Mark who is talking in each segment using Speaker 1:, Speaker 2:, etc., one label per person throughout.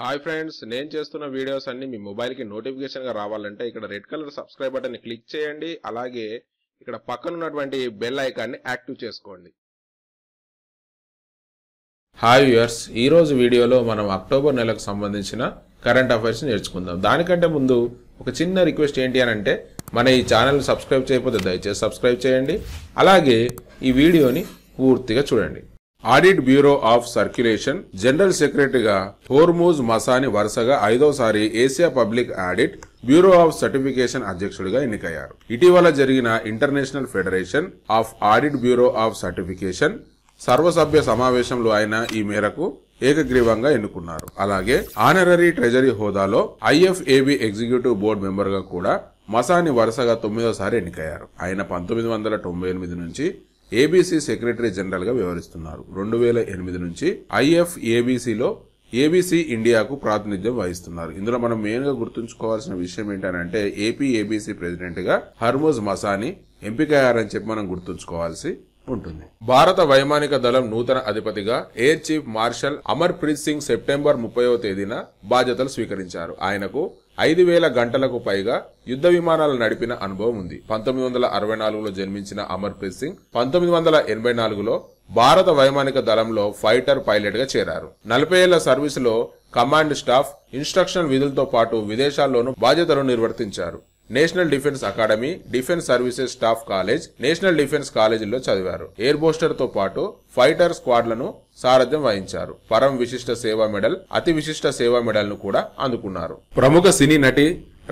Speaker 1: hi friends నేను చేస్తున్న videos అన్ని మీ మొబైల్కి నోటిఫికేషన్గా రావాలంటే ఇక్కడ రెడ్ కలర్ సబ్స్క్రైబ్ బటన్ని క్లిక్ చేయండి అలాగే ఇక్కడ పక్కన ఉన్నటువంటి బెల్ ఐకాన్ని యాక్టివ్ చేసుకోండి హాయ్ వ్యూయర్స్ ఈరోజు వీడియోలో మనం అక్టోబర్ నెలకు సంబంధించిన కరెంట్ అఫైర్స్ నేర్చుకుందాం దానికంటే ముందు ఒక చిన్న రిక్వెస్ట్ ఏంటి అని అంటే మన ఈ ఛానల్ సబ్స్క్రైబ్ చేయకపోతే దయచేసి సబ్స్క్రైబ్ చేయండి అలాగే ఈ వీడియోని పూర్తిగా చూడండి audit bureau of circulation general సెక్రటరీగా హోర్మోజ్ మసాని వరుసగా ఐదోసారి Asia public audit bureau of certification అధ్యక్షుడిగా ఎన్నికయ్యారు ఇటీవల జరిగిన international federation of audit bureau of certification సర్వసభ్య సమావేశంలో ఆయన ఈ మేరకు ఏకగ్రీవంగా ఎన్నుకున్నారు అలాగే ఆనరరీ ట్రెజరీ హోదాలో ఐఎఫ్ఏబి ఎగ్జిక్యూటివ్ బోర్డు మెంబర్గా కూడా మసాని వరుసగా తొమ్మిదోసారి ఎన్నికయ్యారు ఆయన పంతొమ్మిది వందల తొంభై ఎనిమిది నుంచి ఏబీసీ సెక్రటరీ జనరల్గా వ్యవహరిస్తున్నారు రెండు వేల ఎనిమిది నుంచి ఐఎఫ్ ఏబీసీలో ఏబీసీ ఇండియాకు ప్రాతినిధ్యం వహిస్తున్నారు ఇందులో మనం మెయిన్గా గుర్తుంచుకోవాల్సిన విషయం ఏంటంటే ఏపీ ఏబీసీ గా హర్మోజ్ మసాని ఎంపికయ్యారని చెప్పి మనం గుర్తుంచుకోవాల్సి ఉంటుంది భారత వైమానిక దళం నూతన అధిపతిగా air chief marshal Amar Preet Singh September ముప్పైవ తేదీన బాధ్యతలు స్వీకరించారు ఆయనకు ఐదు వేల గంటలకు పైగా యుద్ధ విమానాలు నడిపిన అనుభవం ఉంది పంతొమ్మిది వందల అరవై నాలుగులో జన్మించిన అమర్ప్రీత్ సింగ్ పంతొమ్మిది వందల ఎనభై నాలుగులో భారత వైమానిక దళంలో ఫైటర్ పైలట్ గా చేరారు నలభై ఏళ్ల సర్వీసులో కమాండ్ స్టాఫ్ ఇన్స్ట్రక్షన్ విధులతో పాటు విదేశాల్లోనూ బాధ్యతలు నిర్వర్తించారు national defence academy defence services staff college national defence కాలేజీలో చదివారు ఎయిర్ తో పాటు ఫైటర్ స్క్వాడ్లను సారథ్యం వహించారు పరం విశిష్ట సేవా మెడల్ అతి విశిష్ట సేవా మెడల్ను కూడా అందుకున్నారు ప్రముఖ సినీ నటి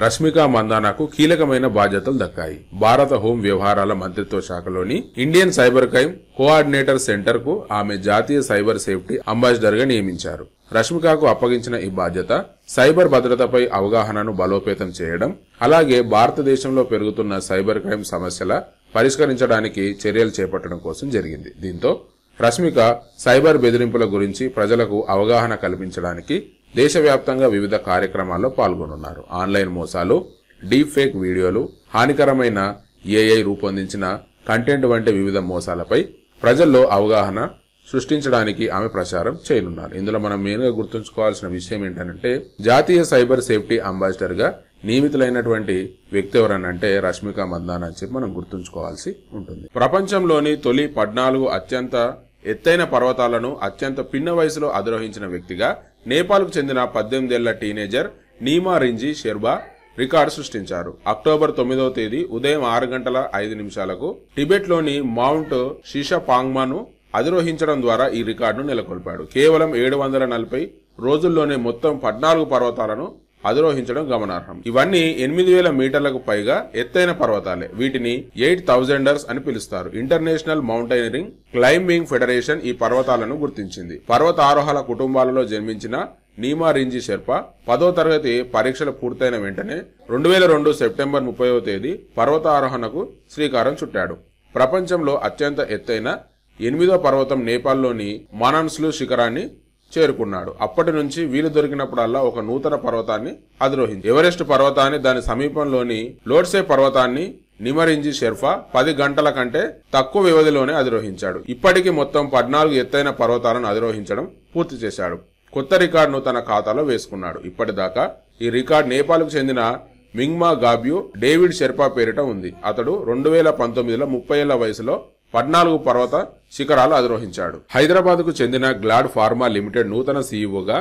Speaker 1: రష్మిక మందానాకు కీలకమైన బాధ్యతలు దక్కాయి భారత హోం వ్యవహారాల మంత్రిత్వ శాఖలోని Indian cyber crime coordinator centre కు ఆమె జాతీయ సైబర్ సేఫ్టీ అంబాసిడర్ గా నియమించారు రష్మికకు అప్పగించిన ఈ బాధ్యత సైబర్ భద్రతపై అవగాహనను బలోపేతం చేయడం అలాగే భారతదేశంలో పెరుగుతున్న సైబర్ క్రైమ్ సమస్యల పరిష్కరించడానికి చర్యలు చేపట్టడం కోసం జరిగింది దీంతో రష్మిక సైబర్ బెదిరింపుల గురించి ప్రజలకు అవగాహన కల్పించడానికి దేశవ్యాప్తంగా వివిధ కార్యక్రమాల్లో పాల్గొనున్నారు ఆన్లైన్ మోసాలు డీప్ ఫేక్ వీడియోలు హానికరమైన ఏఐ రూపొందించిన కంటెంట్ వంటి వివిధ మోసాలపై ప్రజల్లో అవగాహన సృష్టించడానికి ఆమె ప్రచారం చేయనున్నారు ఇందులో మనం మెయిన్గా గుర్తుంచుకోవాల్సిన విషయం ఏంటంటే జాతీయ సైబర్ సేఫ్టీ అంబాసిడర్గా నియమితులైనటువంటి వ్యక్తి ఎవరనంటే రష్మిక మందాన్ అని చెప్పి మనం గుర్తుంచుకోవాల్సి ఉంటుంది ప్రపంచంలోని తొలి పద్నాలుగు అత్యంత ఎత్తైన పర్వతాలను అత్యంత పిన్న వయసులో అధిరోహించిన వ్యక్తిగా నేపాల్కు చెందిన పద్దెనిమిదేళ్ల టీనేజర్ నీమా రింజీ షెర్బా రికార్డు సృష్టించారు అక్టోబర్ తొమ్మిదవ తేదీ ఉదయం ఆరు గంటల ఐదు నిమిషాలకు టిబెట్లోని మౌంట్ పాంగ్మాను అధిరోహించడం ద్వారా ఈ రికార్డును నెలకొల్పాడు కేవలం ఏడు వందల నలభై రోజుల్లోనే మొత్తం పద్నాలుగు పర్వతాలను అధిరోహించడం గమనార్హం ఇవన్నీ ఎనిమిది వేల మీటర్లకు పైగా ఎత్తైన పర్వతాలే వీటిని ఎయిట్ థౌజండర్స్ అని పిలుస్తారు ఇంటర్నేషనల్ మౌంటైనరింగ్ క్లైంబింగ్ ఫెడరేషన్ ఈ పర్వతాలను గుర్తించింది పర్వత ఆరోహాల కుటుంబాలలో జన్మించిన నీమా రింజి శర్ప పదో తరగతి పరీక్షలు పూర్తయిన వెంటనే రెండు వేల రెండు సెప్టెంబర్ ముప్పైవ తేదీ పర్వతారోహణకు శ్రీకారం చుట్టాడు ప్రపంచంలో అత్యంత ఎత్తైన ఎనిమిదో పర్వతం నేపాల్లోని మానాన్స్లు శిఖరాన్ని చేరుకున్నాడు అప్పటి నుంచి వీలు దొరికినప్పుడల్లా ఒక నూతన పర్వతాన్ని అధిరోహించి ఎవరెస్ట్ పర్వతాన్ని దాని సమీపంలోని లోడ్సే పర్వతాన్ని నిమరింజి షెర్ఫా పది గంటల కంటే తక్కువ వ్యవధిలోనే అధిరోహించాడు ఇప్పటికీ మొత్తం పద్నాలుగు ఎత్తైన పర్వతాలను అధిరోహించడం పూర్తి చేశాడు కొత్త రికార్డును తన ఖాతాలో వేసుకున్నాడు ఇప్పటిదాకా ఈ రికార్డు నేపాల్కు చెందిన మింగ్మా గాబ్యూ డేవిడ్ షెర్పా పేరిట ఉంది అతడు రెండు వేల పంతొమ్మిదిలో ముప్పై ఏళ్ల వయసులో పద్నాలుగు పర్వత శిఖరాలు అధిరోహించాడు హైదరాబాద్కు చెందిన గ్లాడ్ ఫార్మా లిమిటెడ్ నూతన సీఈఓగా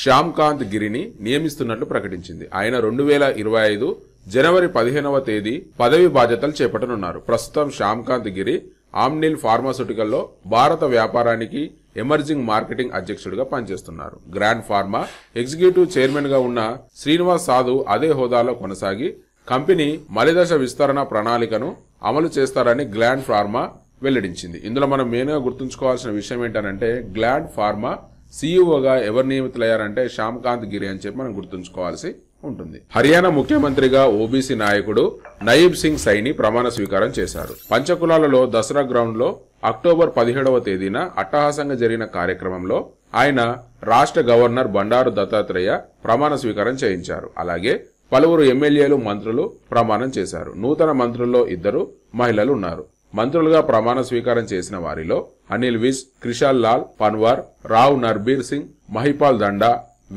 Speaker 1: శ్యామ్కాంత్ గిరిని నియమిస్తున్నట్లు ప్రకటించింది ఆయన రెండు వేల ఇరవై ఐదు జనవరి పదిహేనవ తేదీ పదవి బాధ్యతలు చేపట్టనున్నారు ప్రస్తుతం శ్యామ్కాంత్ గిరి ఆమ్నిల్ ఫార్మాసూటికల్లో భారత వ్యాపారానికి ఎమర్జింగ్ మార్కెటింగ్ అధ్యక్షుడిగా పనిచేస్తున్నారు గ్రాండ్ ఫార్మా ఎగ్జిక్యూటివ్ చైర్మన్గా ఉన్న శ్రీనివాస్ సాధు అదే హోదాలో కొనసాగి కంపెనీ మలిదశ విస్తరణ ప్రణాళికను అమలు చేస్తారని గ్లాండ్ ఫార్మా వెల్లడించింది ఇందులో మనం మెయిన్గా గుర్తుంచుకోవాల్సిన విషయం ఏంటంటే గ్లాండ్ ఫార్మా సీఈఓగా ఎవరు నియమితులయ్యారంటే శ్యామకాంత్ గిరి అని చెప్పి మనం గుర్తుంచుకోవాల్సి ఉంటుంది హర్యానా ముఖ్యమంత్రిగా ఓబీసీ నాయకుడు నయీబ్ సింగ్ సైని ప్రమాణ స్వీకారం చేశారు పంచకులాలలో దసరా గ్రౌండ్లో అక్టోబర్ పదిహేడవ తేదీన అట్టహాసంగా జరిగిన కార్యక్రమంలో ఆయన రాష్ట్ర గవర్నర్ బండారు దత్తాత్రేయ ప్రమాణ స్వీకారం చేయించారు అలాగే పలువురు ఎమ్మెల్యేలు మంత్రులు ప్రమాణం చేశారు నూతన మంత్రుల్లో ఇద్దరు మహిళలు ఉన్నారు మంత్రులుగా ప్రమాణ స్వీకారం చేసిన వారిలో అనిల్ విజ్ క్రిషాల్ లాల్ పన్వార్ రావ్ నర్బీర్ సింగ్ మహిపాల్ దండా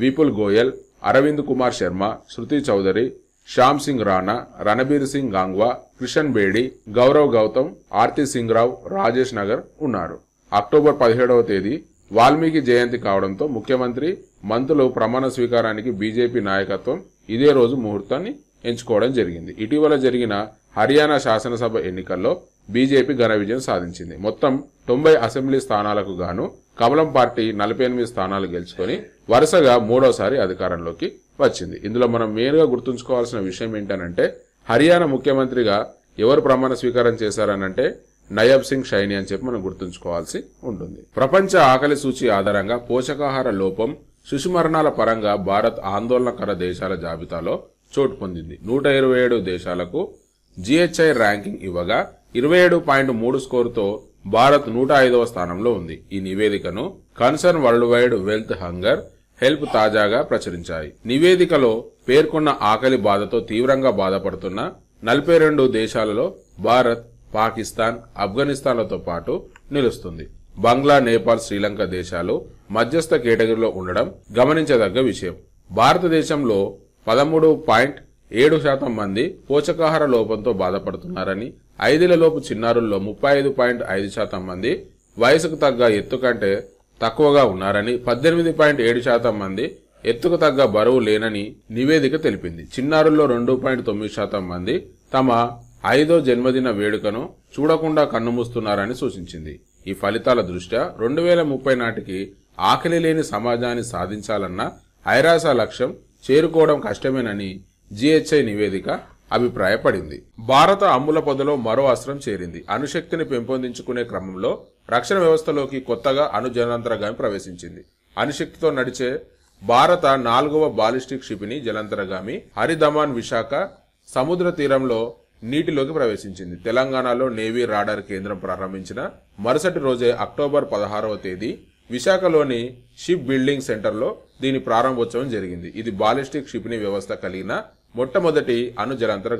Speaker 1: విపుల్ గోయల్ అరవింద్ కుమార్ శర్మ శృతి చౌదరి శ్యామ్ సింగ్ రాణా రణబీర్ సింగ్ గాంగ్వా కిషన్ బేడి గౌరవ్ గౌతమ్ ఆర్తి సింగ్ రావు రాజేష్ నగర్ ఉన్నారు అక్టోబర్ పదిహేడవ తేదీ వాల్మీకి జయంతి కావడంతో ముఖ్యమంత్రి మంత్రులు ప్రమాణ స్వీకారానికి బీజేపీ నాయకత్వం ఇదే రోజు ముహూర్తాన్ని ఎంచుకోవడం జరిగింది ఇటీవల జరిగిన హర్యానా శాసనసభ ఎన్నికల్లో బీజేపీ ఘన విజయం సాధించింది మొత్తం తొంభై అసెంబ్లీ స్థానాలకు గాను కమలం పార్టీ నలభై ఎనిమిది స్థానాలు గెలుచుకొని వరుసగా మూడోసారి అధికారంలోకి వచ్చింది ఇందులో మనం మెయిన్గా గుర్తుంచుకోవాల్సిన విషయం ఏంటనంటే హర్యానా ముఖ్యమంత్రిగా ఎవరు ప్రమాణ స్వీకారం చేశారనంటే నయబ్ సింగ్ షైని అని చెప్పి మనం గుర్తుంచుకోవాల్సి ఉంటుంది ప్రపంచ ఆకలి సూచి ఆధారంగా పోషకాహార లోపం శిశుమరణాల మరణాల పరంగా భారత్ ఆందోళనకర దేశాల జాబితాలో చోటు పొందింది నూట ఇరవై ఏడు దేశాలకు జిహెచ్ఐ ర్యాంకింగ్ ఇవ్వగా ఇరవై ఏడు పాయింట్ మూడు స్కోరుతో భారత్ నూట ఐదవ స్థానంలో ఉంది ఈ నివేదికను concern world wide wealth hunger help తాజాగా ప్రచురించాయి నివేదికలో పేర్కొన్న ఆకలి బాధతో తీవ్రంగా బాధపడుతున్న నలభై రెండు దేశాలలో భారత్ పాకిస్తాన్ ఆఫ్ఘనిస్తాన్లతో పాటు నిలుస్తుంది బంగ్లా నేపాల్ శ్రీలంక దేశాలు మధ్యస్థ కేటగిరీలో ఉండడం గమనించదగ్గ విషయం భారతదేశంలో పదమూడు పాయింట్ ఏడు శాతం మంది పోషకాహార లోపంతో బాధపడుతున్నారని ఐదేళ్లలోపు చిన్నారుల్లో ముప్పై ఐదు పాయింట్ ఐదు శాతం మంది వయసుకు తగ్గ ఎత్తు కంటే తక్కువగా ఉన్నారని పద్దెనిమిది పాయింట్ ఏడు శాతం మంది ఎత్తుకు తగ్గ బరువు లేనని నివేదిక తెలిపింది చిన్నారుల్లో రెండు పాయింట్ తొమ్మిది శాతం మంది తమ ఐదో జన్మదిన వేడుకను చూడకుండా కన్నుమూస్తున్నారని సూచించింది ఈ ఫలితాల దృష్ట్యా రెండు వేల ముప్పై నాటికి ఆకలి లేని సమాజాన్ని సాధించాలన్న ఐరాస లక్ష్యం చేరుకోవడం కష్టమేనని జిహెచ్ఐ నివేదిక అభిప్రాయపడింది భారత అమ్ముల పొదలో మరో అస్త్రం చేరింది అణుశక్తిని పెంపొందించుకునే క్రమంలో రక్షణ వ్యవస్థలోకి కొత్తగా అణుజలాంతరగామి ప్రవేశించింది అణుశక్తితో నడిచే భారత నాలుగవ బాలిస్టిక్ క్షిపిణి జలాంతరగామి హరిధమాన్ విశాఖ సముద్ర తీరంలో నీటిలోకి ప్రవేశించింది తెలంగాణలో నేవీ రాడార్ కేంద్రం ప్రారంభించిన మరుసటి రోజే అక్టోబర్ పదహారవ తేదీ విశాఖలోని షిప్ బిల్డింగ్ సెంటర్లో దీని ప్రారంభోత్సవం జరిగింది ఇది బాలిస్టిక్ క్షిపిణి వ్యవస్థ కలిగిన మొట్టమొదటి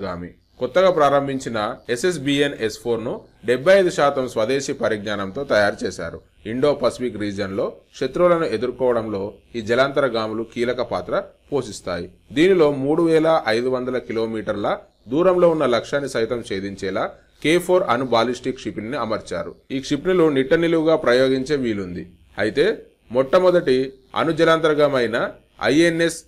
Speaker 1: గామి కొత్తగా ప్రారంభించిన ఎస్ఎస్బిఎన్ ఎస్ ఫోర్ను డెబ్బై ఐదు శాతం స్వదేశీ పరిజ్ఞానంతో తయారు చేశారు ఇండో పసిఫిక్ లో శత్రువులను ఎదుర్కోవడంలో ఈ జలాంతరగాములు కీలక పాత్ర పోషిస్తాయి దీనిలో మూడు వేల ఐదు వందల కిలోమీటర్ల దూరంలో ఉన్న లక్ష్యాన్ని సైతం ఛేదించేలా కే ఫోర్ అను బాలిస్టిక్ క్షిపిణిని అమర్చారు ఈ క్షిప్నిలు నిట్ట నిలువుగా ప్రయోగించే వీలుంది అయితే మొట్టమొదటి అనుజలాంతర్గమైన ఐఎన్ఎస్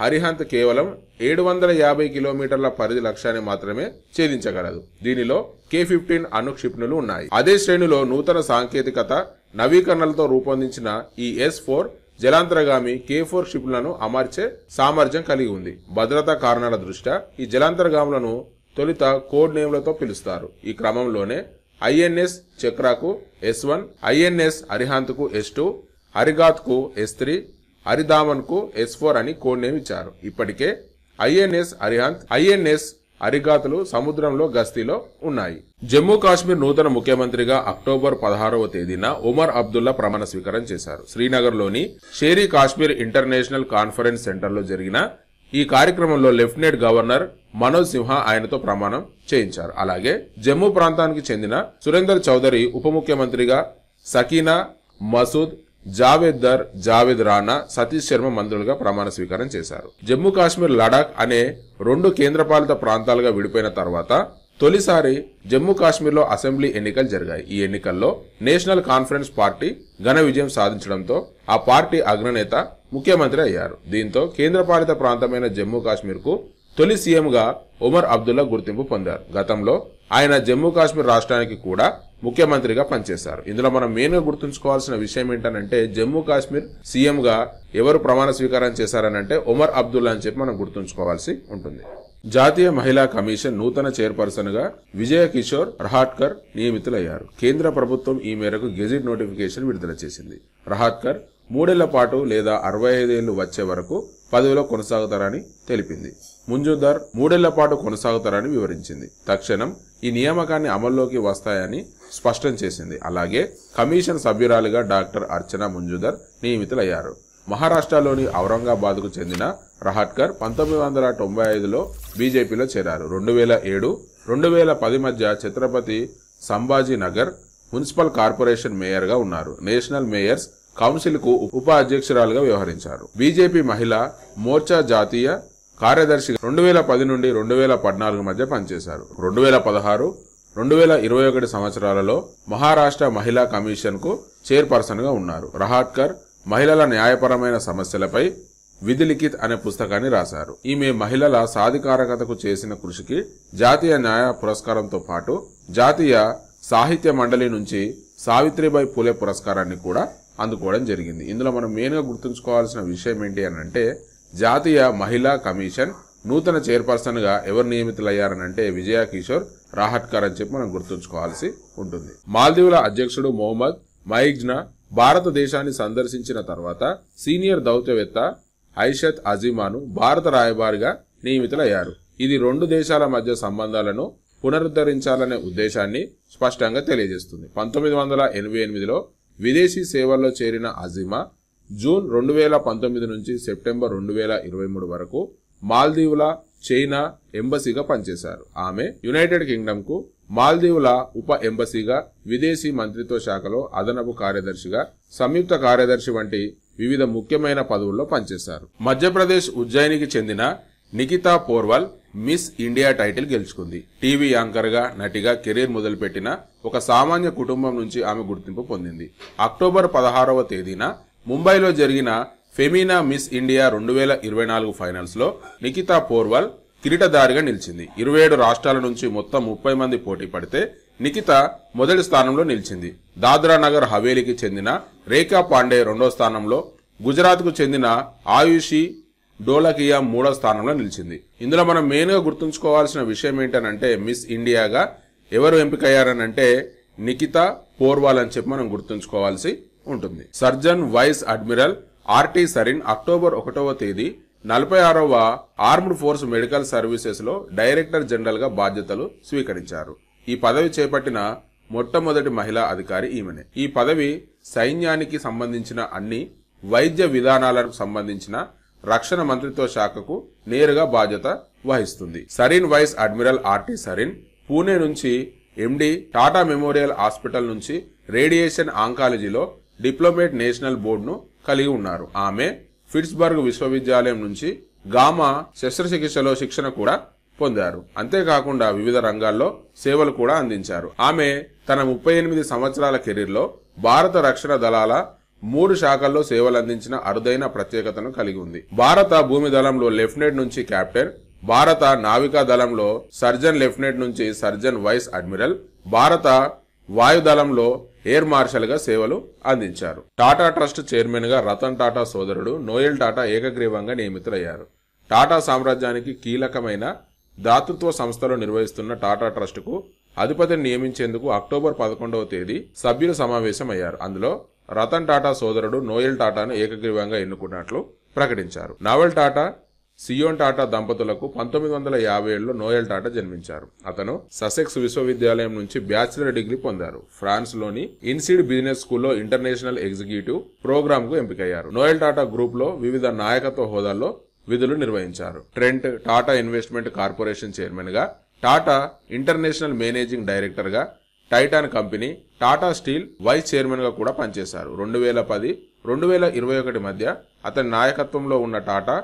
Speaker 1: హరిహంత్ కేవలం ఏడు వందల యాభై కిలోమీటర్ల పరిధి లక్ష్యాన్ని మాత్రమే ఛేదించగలదు దీనిలో కే ఫిఫ్టీన్ క్షిప్ణులు ఉన్నాయి అదే శ్రేణిలో నూతన సాంకేతికత నవీకరణలతో రూపొందించిన ఈ ఎస్ ఫోర్ జలాంతర్గామి కే ఫోర్ షిప్లను అమర్చే సామర్థ్యం కలిగి ఉంది భద్రతా కారణాల దృష్ట్యా ఈ జలాంతర్గాములను తొలుత కోడ్ నేమ్లతో పిలుస్తారు ఈ క్రమంలోనే ఐఎన్ఎస్ చక్రాకు ఎస్ వన్ ఐఎన్ఎస్ కు ఎస్ టూ అరిగాత్కు ఎస్ త్రీ కు ఎస్ ఫోర్ అని కోడ్ నేమ్ ఇచ్చారు ఇప్పటికే ఐఎన్ఎస్ అరిహంత్ ఐఎన్ఎస్ అరిగాతులు సముద్రంలో గస్తీలో ఉన్నాయి జమ్మూ కాశ్మీర్ నూతన ముఖ్యమంత్రిగా అక్టోబర్ పదహారవ తేదీన ఉమర్ అబ్దుల్లా ప్రమాణ స్వీకారం చేశారు శ్రీనగర్లోని షేరీ కాశ్మీర్ ఇంటర్నేషనల్ కాన్ఫరెన్స్ సెంటర్లో జరిగిన ఈ కార్యక్రమంలో లెఫ్టినెంట్ గవర్నర్ మనోజ్ సింహ ఆయనతో ప్రమాణం చేయించారు అలాగే జమ్మూ ప్రాంతానికి చెందిన సురేందర్ చౌదరి ఉప ముఖ్యమంత్రిగా సకీనా మసూద్ జావేద్ దర్ జావేద్ రానా సతీష్ శర్మ మంత్రులుగా ప్రమాణ స్వీకారం చేశారు జమ్మూ కాశ్మీర్ లడాక్ అనే రెండు కేంద్రపాలిత ప్రాంతాలుగా విడిపోయిన తర్వాత తొలిసారి జమ్మూ కాశ్మీర్లో అసెంబ్లీ ఎన్నికలు జరిగాయి ఈ ఎన్నికల్లో నేషనల్ కాన్ఫరెన్స్ పార్టీ ఘన విజయం సాధించడంతో ఆ పార్టీ అగ్రనేత ముఖ్యమంత్రి అయ్యారు దీంతో కేంద్రపాలిత ప్రాంతమైన జమ్మూ కాశ్మీర్కు తొలి సీఎంగా ఉమర్ అబ్దుల్లా గుర్తింపు పొందారు గతంలో ఆయన జమ్మూ కాశ్మీర్ రాష్ట్రానికి కూడా ముఖ్యమంత్రిగా పనిచేశారు ఇందులో మనం మెయిన్గా గుర్తుంచుకోవాల్సిన విషయం ఏంటంటే జమ్మూ కాశ్మీర్ సీఎంగా ఎవరు ప్రమాణ స్వీకారం చేశారనంటే ఉమర్ అబ్దుల్లా అని చెప్పి మనం గుర్తుంచుకోవాల్సి ఉంటుంది జాతీయ మహిళా కమిషన్ నూతన చైర్పర్సన్ గా విజయ కిషోర్ రహాట్కర్ నియమితులయ్యారు కేంద్ర ప్రభుత్వం ఈ మేరకు గెజిట్ నోటిఫికేషన్ విడుదల చేసింది రహాట్కర్ మూడేళ్ల పాటు లేదా అరవై ఐదేళ్లు వచ్చే వరకు పదవిలో కొనసాగుతారని తెలిపింది ముంజుదర్ మూడేళ్ల పాటు కొనసాగుతారని వివరించింది తక్షణం ఈ నియామకాన్ని అమల్లోకి వస్తాయని స్పష్టం చేసింది అలాగే కమిషన్ సభ్యురాలుగా డాక్టర్ అర్చన ముంజుదర్ నియమితులయ్యారు మహారాష్ట్రలోని ఔరంగాబాద్కు చెందిన రహాట్కర్ పంతొమ్మిది వందల తొంభై ఐదులో బీజేపీలో చేరారు రెండు వేల ఏడు రెండు వేల పది మధ్య ఛత్రపతి సంభాజీ నగర్ మున్సిపల్ కార్పొరేషన్ మేయర్గా ఉన్నారు నేషనల్ మేయర్స్ కౌన్సిల్కు ఉప అధ్యక్షురాలుగా వ్యవహరించారు బీజేపీ మహిళా మోర్చా జాతీయ కార్యదర్శి రెండు వేల పది నుండి రెండు వేల పద్నాలుగు మధ్య పనిచేశారు రెండు వేల పదహారు రెండు వేల ఇరవై ఒకటి సంవత్సరాలలో మహారాష్ట్ర మహిళా కమిషన్కు చైర్పర్సన్గా ఉన్నారు రహాట్కర్ మహిళల న్యాయపరమైన సమస్యలపై విధిలిఖిత్ అనే పుస్తకాన్ని రాశారు ఈమె మహిళల సాధికారకతకు చేసిన కృషికి జాతీయ న్యాయ పురస్కారంతో పాటు జాతీయ సాహిత్య మండలి నుంచి సావిత్రిబాయి పూలే పురస్కారాన్ని కూడా అందుకోవడం జరిగింది ఇందులో మనం మెయిన్గా గుర్తుంచుకోవాల్సిన విషయం ఏంటి అని అంటే జాతీయ మహిళా కమిషన్ నూతన చైర్పర్సన్గా ఎవరు నియమితులయ్యారనంటే విజయ కిషోర్ రాహట్కర్ అని చెప్పి మనం గుర్తుంచుకోవాల్సి ఉంటుంది మాల్దీవుల అధ్యక్షుడు మొహమ్మద్ మైజ్నా భారతదేశాన్ని సందర్శించిన తర్వాత సీనియర్ దౌత్యవేత్త ఐషత్ అజీమాను భారత రాయబారిగా నియమితులయ్యారు ఇది రెండు దేశాల మధ్య సంబంధాలను పునరుద్ధరించాలనే ఉద్దేశాన్ని స్పష్టంగా తెలియజేస్తుంది పంతొమ్మిది వందల ఎనభై ఎనిమిదిలో విదేశీ సేవల్లో చేరిన అజీమా జూన్ రెండు వేల పంతొమ్మిది నుంచి సెప్టెంబర్ రెండు వేల ఇరవై మూడు వరకు మాల్దీవుల చైనా ఎంబసీగా పనిచేశారు ఆమె యునైటెడ్ కింగ్డమ్కు మాల్దీవుల ఉప ఎంబసీగా విదేశీ మంత్రిత్వ శాఖలో అదనపు కార్యదర్శిగా సంయుక్త కార్యదర్శి వంటి వివిధ ముఖ్యమైన పదవుల్లో పనిచేశారు మధ్యప్రదేశ్ ఉజ్జయినికి చెందిన Nikita Porwal Miss India title గెలుచుకుంది టీవీ యాంకర్గా నటిగా కెరీర్ మొదలుపెట్టిన ఒక సామాన్య కుటుంబం నుంచి ఆమె గుర్తింపు పొందింది అక్టోబర్ పదహారవ తేదీన ముంబైలో జరిగిన ఫెమీనా మిస్ ఇండియా రెండు వేల ఇరవై నాలుగు ఫైనల్స్లో నిఖితా పోర్వాల్ కిరీటదారిగా నిలిచింది ఇరవై ఏడు రాష్ట్రాల నుంచి మొత్తం ముప్పై మంది పోటీ పడితే నిఖిత మొదటి స్థానంలో నిలిచింది దాద్రా నగర్ హవేలీకి చెందిన రేఖా పాండే రెండో స్థానంలో గుజరాత్కు చెందిన ఆయుషి డోలకియా మూడో స్థానంలో నిలిచింది ఇందులో మనం మెయిన్గా గుర్తుంచుకోవాల్సిన విషయం ఏంటనంటే మిస్ ఇండియాగా ఎవరు ఎంపికయ్యారనంటే నిఖిత పోర్వాల్ అని చెప్పి మనం గుర్తుంచుకోవాల్సి ఉంటుంది surgeon vice admiral RT Sarin October ఒకటవ తేదీ నలభై ఆరవ ఆర్మ్డ్ ఫోర్స్ మెడికల్ సర్వీసెస్లో డైరెక్టర్ జనరల్గా బాధ్యతలు స్వీకరించారు ఈ పదవి చేపట్టిన మొట్టమొదటి మహిళా అధికారి ఈమెనే ఈ పదవి సైన్యానికి సంబంధించిన అన్ని వైద్య విధానాలకు సంబంధించిన రక్షణ మంత్రిత్వ శాఖకు నేరుగా బాధ్యత వహిస్తుంది Sarin vice admiral RT Sarin Pune నుంచి ఎండి టాటా మెమోరియల్ హాస్పిటల్ నుంచి రేడియేషన్ ఆంకాలజీలో డిప్లొమేట్ నేషనల్ బోర్డును కలిగి ఉన్నారు ఆమె ఫిట్స్బర్గ్ విశ్వవిద్యాలయం నుంచి గామా శస్త్రచికిత్సలో శిక్షణ కూడా పొందారు అంతేకాకుండా వివిధ రంగాల్లో సేవలు కూడా అందించారు ఆమె తన ముప్పై ఎనిమిది సంవత్సరాల కెరీర్లో భారత రక్షణ దళాల మూడు శాఖల్లో సేవలు అందించిన అరుదైన ప్రత్యేకతను కలిగి ఉంది భారత భూమి దళంలో లెఫ్టినెంట్ నుంచి కెప్టెన్ భారత నావికా దళంలో సర్జన్ లెఫ్టినెంట్ నుంచి సర్జన్ వైస్ అడ్మిరల్ భారత వాయుదళంలో ఎయిర్ మార్షల్గా సేవలు అందించారు టాటా ట్రస్ట్ చైర్మన్గా రతన్ టాటా సోదరుడు నోయల్ టాటా ఏకగ్రీవంగా నియమితులయ్యారు టాటా సామ్రాజ్యానికి కీలకమైన దాతృత్వ సంస్థలు నిర్వహిస్తున్న టాటా ట్రస్టుకు అధిపతిని నియమించేందుకు అక్టోబర్ పదకొండవ తేదీ సభ్యులు సమావేశమయ్యారు అందులో రతన్ టాటా సోదరుడు నోయల్ టాటాను ఏకగ్రీవంగా ఎన్నుకున్నట్లు ప్రకటించారు నవల్ టాటా సియోన్ టాటా దంపతులకు పంతొమ్మిది వందల యాభై ఏడులో నోయల్ టాటా జన్మించారు అతను ససెక్స్ విశ్వవిద్యాలయం నుంచి బ్యాచిలర్ డిగ్రీ పొందారు ఫ్రాన్స్లోని ఇన్సిడ్ బిజినెస్ స్కూల్లో ఇంటర్నేషనల్ ఎగ్జిక్యూటివ్ కు ఎంపికయ్యారు నోయల్ టాటా గ్రూప్లో వివిధ నాయకత్వ హోదాల్లో విధులు నిర్వహించారు ట్రెంట్ టాటా ఇన్వెస్ట్మెంట్ కార్పొరేషన్ చైర్మన్గా టాటా ఇంటర్నేషనల్ మేనేజింగ్ డైరెక్టర్గా Titan company Tata steel vice చైర్మన్గా కూడా పనిచేశారు రెండు వేల పది రెండు వేల ఇరవై ఒకటి మధ్య అతని నాయకత్వంలో ఉన్న టాటా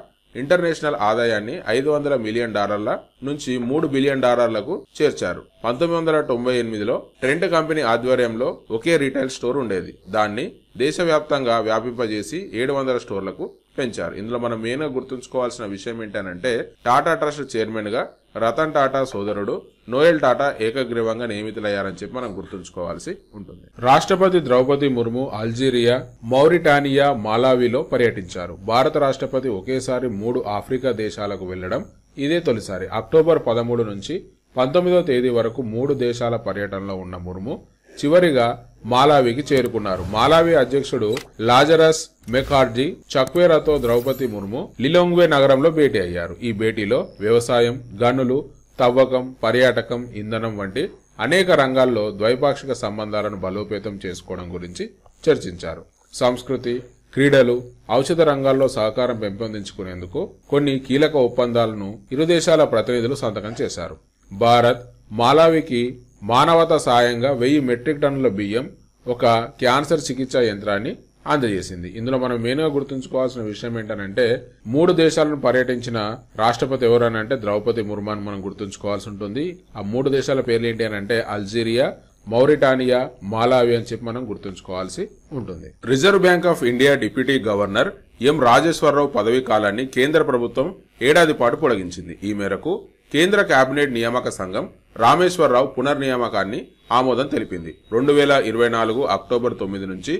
Speaker 1: ఇంటర్నేషనల్ ఆదాయాన్ని ఐదు వందల మిలియన్ డాలర్ల నుంచి మూడు బిలియన్ డాలర్లకు చేర్చారు పంతొమ్మిది వందల తొంభై ఎనిమిదిలో ట్రెంట్ కంపెనీ ఆధ్వర్యంలో ఒకే రీటైల్ స్టోర్ ఉండేది దాన్ని దేశవ్యాప్తంగా వ్యాపింపజేసి ఏడు వందల స్టోర్లకు పెంచారు ఇందులో మనం గా గుర్తుంచుకోవాల్సిన విషయం ఏంటంటే టాటా ట్రస్ట్ చైర్మన్గా రతన్ టాటా సోదరుడు నోయల్ టాటా ఏకగ్రీవంగా నియమితులయ్యారని చెప్పి మనం గుర్తుంచుకోవాల్సి ఉంటుంది రాష్ట్రపతి ద్రౌపది ముర్ము అల్జీరియా మౌరిటానియా మాలావిలో పర్యటించారు భారత రాష్ట్రపతి ఒకేసారి మూడు ఆఫ్రికా దేశాలకు వెళ్లడం ఇదే తొలిసారి అక్టోబర్ పదమూడు నుంచి పంతొమ్మిదో తేదీ వరకు మూడు దేశాల పర్యటనలో ఉన్న ముర్ము చివరిగా మాలావికి చేరుకున్నారు మాలావి అధ్యక్షుడు లాజరస్ మెకార్జీ చక్వేరాతో ద్రౌపది ముర్ము లిలోంగ్వే నగరంలో భేటీ అయ్యారు ఈ భేటీలో వ్యవసాయం గనులు తవ్వకం పర్యాటకం ఇంధనం వంటి అనేక రంగాల్లో ద్వైపాక్షిక సంబంధాలను బలోపేతం చేసుకోవడం గురించి చర్చించారు సంస్కృతి క్రీడలు ఔషధ రంగాల్లో సహకారం పెంపొందించుకునేందుకు కొన్ని కీలక ఒప్పందాలను ఇరు దేశాల ప్రతినిధులు సంతకం చేశారు భారత్ మాలావికి మానవత సాయంగా వెయ్యి మెట్రిక్ టన్నుల బియ్యం ఒక క్యాన్సర్ చికిత్సా యంత్రాన్ని అందజేసింది ఇందులో మనం మెయిన్గా గుర్తుంచుకోవాల్సిన విషయం ఏంటంటే మూడు దేశాలను పర్యటించిన రాష్ట్రపతి ఎవరనంటే ద్రౌపది ముర్మాన్ అని మనం గుర్తుంచుకోవాల్సి ఉంటుంది ఆ మూడు దేశాల పేర్లు ఏంటి అని అంటే అల్జీరియా మౌరిటానియా మాలావి అని చెప్పి మనం గుర్తుంచుకోవాల్సి ఉంటుంది reserve bank of India deputy governor M Rajeshwara Rao పదవీ కాలాన్ని కేంద్ర ప్రభుత్వం ఏడాది పాటు పొడిగించింది ఈ మేరకు కేంద్ర కేబినెట్ నియామక సంఘం రామేశ్వరరావు పునర్నియామకాన్ని ఆమోదం తెలిపింది రెండు వేల ఇరవై నాలుగు అక్టోబర్ తొమ్మిది నుంచి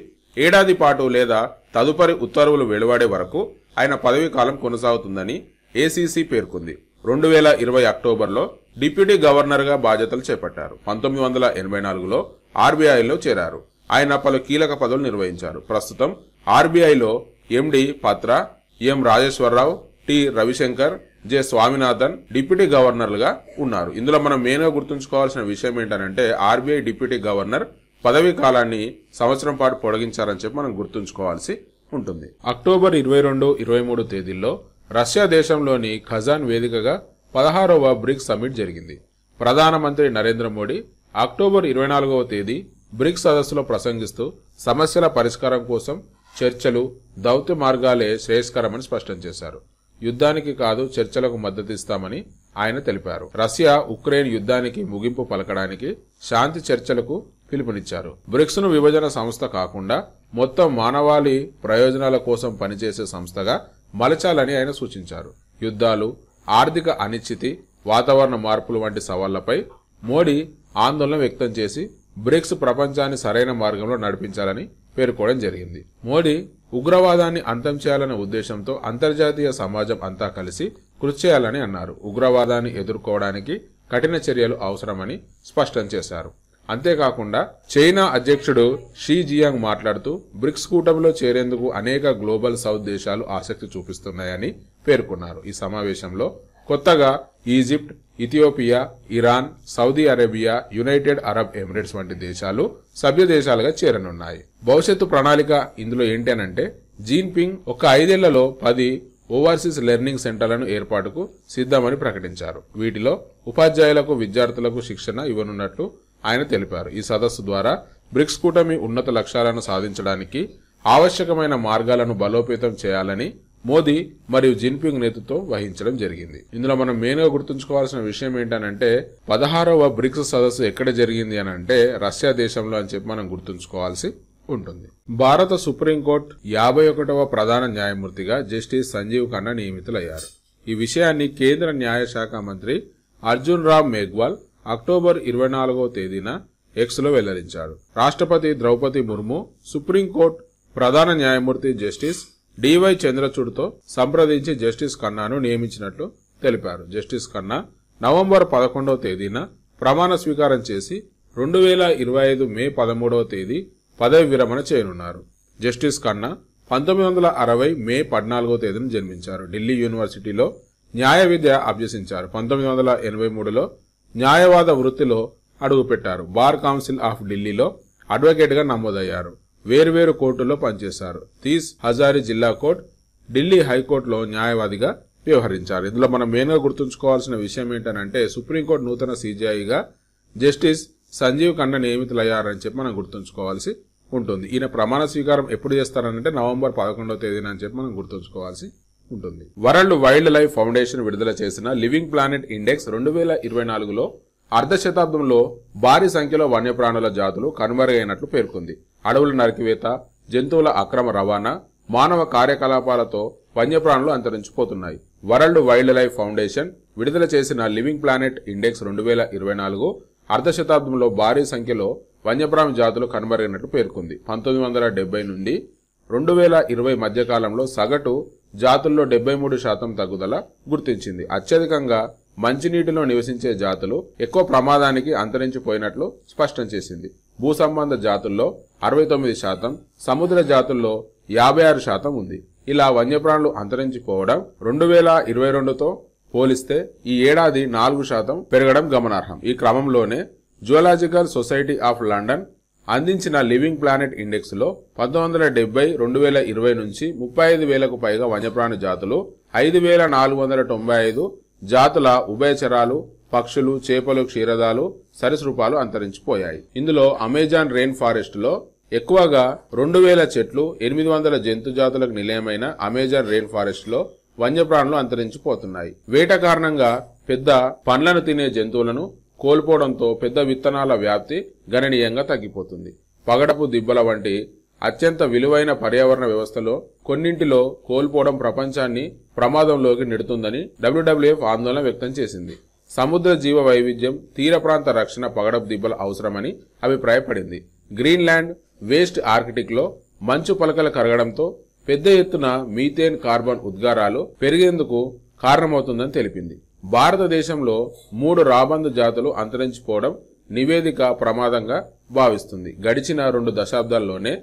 Speaker 1: ఏడాది పాటు లేదా తదుపరి ఉత్తర్వులు వెలువడే వరకు ఆయన పదవీ కాలం కొనసాగుతుందని ఏసీసీ పేర్కొంది రెండు వేల ఇరవై అక్టోబర్లో డిప్యూటీ గవర్నర్గా బాధ్యతలు చేపట్టారు పంతొమ్మిది వందల ఎనభై నాలుగులో ఆర్బీఐలో చేరారు ఆయన పలు కీలక పదవులు నిర్వహించారు ప్రస్తుతం ఆర్బీఐలో ఎండి పాత్ర M Rajeshwara Rao T Ravi Shankar J Swaminathan deputy గవర్నర్లుగా ఉన్నారు ఇందులో మనం గా గుర్తుంచుకోవాల్సిన విషయం ఏంటంటే ఆర్బీఐ డిప్యూటీ గవర్నర్ పదవీ కాలాన్ని సంవత్సరం పాటు పొడిగించారని చెప్పి మనం గుర్తుంచుకోవాల్సి ఉంటుంది అక్టోబర్ ఇరవై రెండు ఇరవై మూడు తేదీల్లో రష్యా దేశంలోని ఖజాన్ వేదికగా పదహారవ బ్రిక్స్ సమ్మిట్ జరిగింది ప్రధానమంత్రి నరేంద్ర మోడీ అక్టోబర్ ఇరవై నాలుగవ తేదీ బ్రిక్స్ సదస్సులో ప్రసంగిస్తూ సమస్యల పరిష్కారం కోసం చర్చలు దౌత్య మార్గాలే శ్రేయస్కరమని స్పష్టం చేశారు యుద్ధానికి కాదు చర్చలకు మద్దతిస్తామని ఆయన తెలిపారు రష్యా ఉక్రెయిన్ యుద్ధానికి ముగింపు పలకడానికి శాంతి చర్చలకు పిలుపునిచ్చారు బ్రిక్స్ను విభజన సంస్థ కాకుండా మొత్తం మానవాళి ప్రయోజనాల కోసం పనిచేసే సంస్థగా మలచాలని ఆయన సూచించారు యుద్ధాలు ఆర్థిక అనిశ్చితి వాతావరణ మార్పులు వంటి సవాళ్లపై మోడీ ఆందోళన వ్యక్తం చేసి బ్రిక్స్ ప్రపంచాన్ని సరైన మార్గంలో నడిపించాలని పేర్కోవడం జరిగింది మోడీ ఉగ్రవాదాన్ని అంతం చేయాలనే ఉద్దేశంతో అంతర్జాతీయ సమాజం అంతా కలిసి కృషి చేయాలని అన్నారు ఉగ్రవాదాన్ని ఎదుర్కోవడానికి కఠిన చర్యలు అవసరమని స్పష్టం చేశారు అంతేకాకుండా చైనా అధ్యక్షుడు షీ జియాంగ్ మాట్లాడుతూ బ్రిక్స్ కూటమిలో చేరేందుకు అనేక గ్లోబల్ సౌత్ దేశాలు ఆసక్తి చూపిస్తున్నాయని పేర్కొన్నారు ఈ సమావేశంలో కొత్తగా Egypt Ethiopia Iran Saudi Arabia United Arab Emirates వంటి దేశాలు సభ్య దేశాలుగా చేరనున్నాయి భవిష్యత్తు ప్రణాళిక ఇందులో ఏంటి ఏంటనంటే జీన్పింగ్ ఒక ఐదేళ్లలో పది ఓవర్సీస్ లెర్నింగ్ సెంటర్లను ఏర్పాటుకు సిద్ధమని ప్రకటించారు వీటిలో ఉపాధ్యాయులకు విద్యార్థులకు శిక్షణ ఇవ్వనున్నట్లు ఆయన తెలిపారు ఈ సదస్సు ద్వారా బ్రిక్స్ కూటమి ఉన్నత లక్ష్యాలను సాధించడానికి ఆవశ్యకమైన మార్గాలను బలోపేతం చేయాలని మోదీ మరియు జిన్పింగ్ నేతృత్వం వహించడం జరిగింది ఇందులో మనం మెయిన్గా గుర్తుంచుకోవాల్సిన విషయం ఏంటంటే పదహారవ బ్రిక్స్ సదస్సు ఎక్కడ జరిగింది అని అంటే రష్యా దేశంలో అని చెప్పి మనం గుర్తుంచుకోవాల్సి ఉంటుంది భారత సుప్రీంకోర్టు యాభై ఒకటవ ప్రధాన న్యాయమూర్తిగా జస్టిస్ సంజీవ్ ఖన్నా నియమితులయ్యారు ఈ విషయాన్ని కేంద్ర న్యాయశాఖ మంత్రి అర్జున్ రామ్ మేఘ్వాల్ అక్టోబర్ ఇరవై నాలుగవ తేదీన ఎక్స్లో వెల్లడించారు రాష్ట్రపతి ద్రౌపది ముర్ము సుప్రీంకోర్టు ప్రధాన న్యాయమూర్తి జస్టిస్ డివై చంద్రచూడ్తో సంప్రదించి జస్టిస్ ఖన్నాను నియమించినట్లు తెలిపారు జస్టిస్ ఖన్నా నవంబర్ పదకొండవ తేదీన ప్రమాణ స్వీకారం చేసి రెండు వేల ఇరవై ఐదు మే పదమూడవ తేదీ పదవి విరమణ చేయనున్నారు జస్టిస్ ఖన్నా పంతొమ్మిది వందల అరవై మే పద్నాలుగో తేదీన జన్మించారు ఢిల్లీ యూనివర్సిటీలో న్యాయ విద్య అభ్యసించారు పంతొమ్మిది వందల ఎనభై మూడులో న్యాయవాద వృత్తిలో అడుగుపెట్టారు బార్ కౌన్సిల్ ఆఫ్ ఢిల్లీలో అడ్వకేట్గా నమోదయ్యారు వేర్వేరు కోర్టుల్లో పనిచేశారు తీస్ హజారీ జిల్లా కోర్టు ఢిల్లీ హైకోర్టులో న్యాయవాదిగా వ్యవహరించారు ఇందులో మనం గా గుర్తుంచుకోవాల్సిన విషయం ఏంటంటే సుప్రీంకోర్టు నూతన సీజీఐగా జస్టిస్ సంజీవ్ ఖన్నా నియమితులయ్యారని చెప్పి మనం గుర్తుంచుకోవాల్సి ఉంటుంది ఈయన ప్రమాణ స్వీకారం ఎప్పుడు చేస్తారనంటే నవంబర్ పదకొండవ తేదీన అని చెప్పి మనం గుర్తుంచుకోవాల్సి ఉంటుంది వరల్డ్ వైల్డ్ లైఫ్ ఫౌండేషన్ విడుదల చేసిన లివింగ్ ప్లానెట్ ఇండెక్స్ రెండు వేల ఇరవై నాలుగులో అర్ధ శతాబ్దంలో భారీ సంఖ్యలో వన్యప్రాణుల జాతులు కనుమరుగైనట్లు పేర్కొంది అడవుల నరికివేత జంతువుల అక్రమ రవాణా మానవ కార్యకలాపాలతో వన్యప్రాణులు అంతరించిపోతున్నాయి వరల్డ్ వైల్డ్ లైఫ్ ఫౌండేషన్ విడుదల చేసిన లివింగ్ ప్లానెట్ ఇండెక్స్ రెండు వేల ఇరవై నాలుగు అర్ధ శతాబ్దంలో భారీ సంఖ్యలో వన్యప్రాణి జాతులు కనుమరుగైనట్లు పేర్కొంది పంతొమ్మిది వందల డెబ్బై నుండి రెండు వేల ఇరవై మధ్యకాలంలో సగటు జాతుల్లో డెబ్బై మూడు శాతం తగ్గుదల గుర్తించింది అత్యధికంగా మంచినీటిలో నివసించే జాతులు ఎక్కువ ప్రమాదానికి అంతరించిపోయినట్లు స్పష్టం చేసింది భూసంబంధ జాతుల్లో అరవై తొమ్మిది శాతం సముద్ర జాతుల్లో యాభై ఆరు శాతం ఉంది ఇలా వన్యప్రాణులు అంతరించిపోవడం రెండు వేల ఇరవై రెండుతో పోలిస్తే ఈ ఏడాది నాలుగు శాతం పెరగడం గమనార్హం ఈ క్రమంలోనే జువలాజికల్ సొసైటీ ఆఫ్ లండన్ అందించిన లివింగ్ ప్లానెట్ ఇండెక్స్లో పంతొమ్మిది వందల రెండు వేల ఇరవై నుంచి ముప్పై ఐదు వేలకు పైగా వన్యప్రాణి జాతులు ఐదు వేల నాలుగు వందల తొంభై ఐదు జాతుల ఉభయచరాలు పక్షులు చేపలు క్షీరదాలు సరీసృపాలు అంతరించిపోయాయి ఇందులో అమెజాన్ రెయిన్ ఫారెస్ట్ లో ఎక్కువగా రెండు వేల చెట్లు ఎనిమిది వందల జంతు జాతులకు నిలయమైన అమెజాన్ రెయిన్ ఫారెస్ట్ లో వన్యప్రాణులు అంతరించిపోతున్నాయి వేట కారణంగా పెద్ద పండ్లను తినే జంతువులను కోల్పోవడంతో పెద్ద విత్తనాల వ్యాప్తి గణనీయంగా తగ్గిపోతుంది పగడపు దిబ్బల వంటి అత్యంత విలువైన పర్యావరణ వ్యవస్థలో కొన్నింటిలో కోల్పోవడం ప్రపంచాన్ని ప్రమాదంలోకి నెడుతుందని డబ్ల్యూడబ్ల్యూఎఫ్ ఆందోళన వ్యక్తం చేసింది సముద్ర జీవ వైవిధ్యం తీర ప్రాంత రక్షణ పగడపు దిబ్బలు అవసరమని అభిప్రాయపడింది గ్రీన్లాండ్ వేస్ట్ ఆర్కిటిక్లో మంచు పలకలు కరగడంతో పెద్ద ఎత్తున మీథేన్ కార్బన్ ఉద్గారాలు పెరిగేందుకు కారణమవుతుందని తెలిపింది భారతదేశంలో మూడు రాబందు జాతులు అంతరించిపోవడం నివేదిక ప్రమాదంగా భావిస్తుంది గడిచిన రెండు దశాబ్దాల్లోనే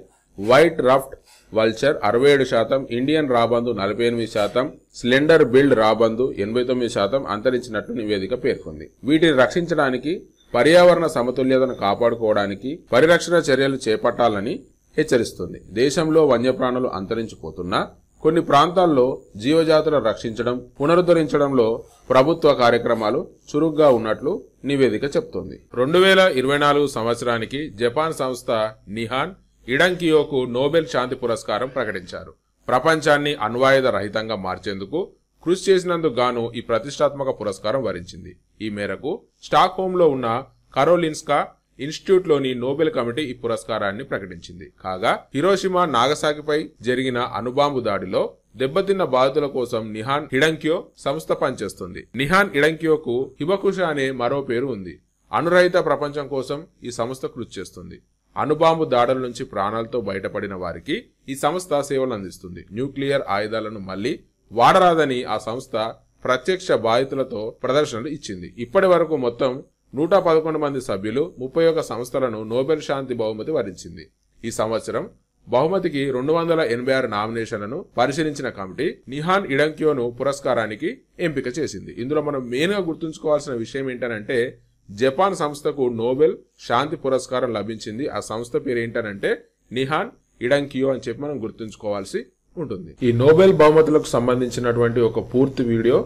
Speaker 1: వైట్ రఫ్ట్ వల్చర్ అరవై ఏడు శాతం ఇండియన్ రాబందు నలభై ఎనిమిది శాతం స్లెండర్ బిల్డ్ రాబందు ఎనభై తొమ్మిది శాతం అంతరించినట్లు నివేదిక పేర్కొంది వీటిని రక్షించడానికి పర్యావరణ సమతుల్యతను కాపాడుకోవడానికి పరిరక్షణ చర్యలు చేపట్టాలని హెచ్చరిస్తుంది దేశంలో వన్యప్రాణులు అంతరించిపోతున్నా కొన్ని ప్రాంతాల్లో జీవజాతులను రక్షించడం పునరుద్ధరించడంలో ప్రభుత్వ కార్యక్రమాలు చురుగ్గా ఉన్నట్లు నివేదిక చెప్తోంది రెండు వేల ఇరవై నాలుగు సంవత్సరానికి జపాన్ సంస్థ నిహాన్ ఇడంకియోకు నోబెల్ శాంతి పురస్కారం ప్రకటించారు ప్రపంచాన్ని అణ్వాయుధ రహితంగా మార్చేందుకు కృషి చేసినందుకు గాను ఈ ప్రతిష్టాత్మక పురస్కారం వరించింది ఈ మేరకు స్టాక్ లో ఉన్న కరోలిన్స్కా ఇన్స్టిట్యూట్లోని నోబెల్ కమిటీ ఈ పురస్కారాన్ని ప్రకటించింది కాగా హిరోషిమా నాగసాకిపై జరిగిన అణుబాంబు దాడిలో దెబ్బతిన్న బాధితుల కోసం నిహాన్ హిడంక్యో సంస్థ పనిచేస్తుంది నిహాన్ ఇడంక్యోకు హిమకుష అనే మరో పేరు ఉంది అనురహిత ప్రపంచం కోసం ఈ సంస్థ కృషి చేస్తుంది అణుబాంబు దాడుల నుంచి ప్రాణాలతో బయటపడిన వారికి ఈ సంస్థ సేవలు అందిస్తుంది న్యూక్లియర్ ఆయుధాలను మళ్లీ వాడరాదని ఆ సంస్థ ప్రత్యక్ష బాధితులతో ప్రదర్శనలు ఇచ్చింది ఇప్పటి వరకు మొత్తం నూట పదకొండు మంది సభ్యులు ముప్పై ఒక సంస్థలను నోబెల్ శాంతి బహుమతి వరించింది ఈ సంవత్సరం బహుమతికి రెండు వందల ఎనభై ఆరు నామినేషన్లను పరిశీలించిన కమిటీ నిహాన్ ఇడంక్యోను పురస్కారానికి ఎంపిక చేసింది ఇందులో మనం మెయిన్గా గుర్తుంచుకోవాల్సిన విషయం ఏంటంటే జపాన్ సంస్థకు నోబెల్ శాంతి పురస్కారం లభించింది ఆ సంస్థ పేరు ఏంటంటే నిహాన్ ఇడంకియో అని చెప్పి మనం గుర్తుంచుకోవాల్సి ఉంటుంది ఈ నోబెల్ బహుమతులకు సంబంధించినటువంటి ఒక పూర్తి వీడియో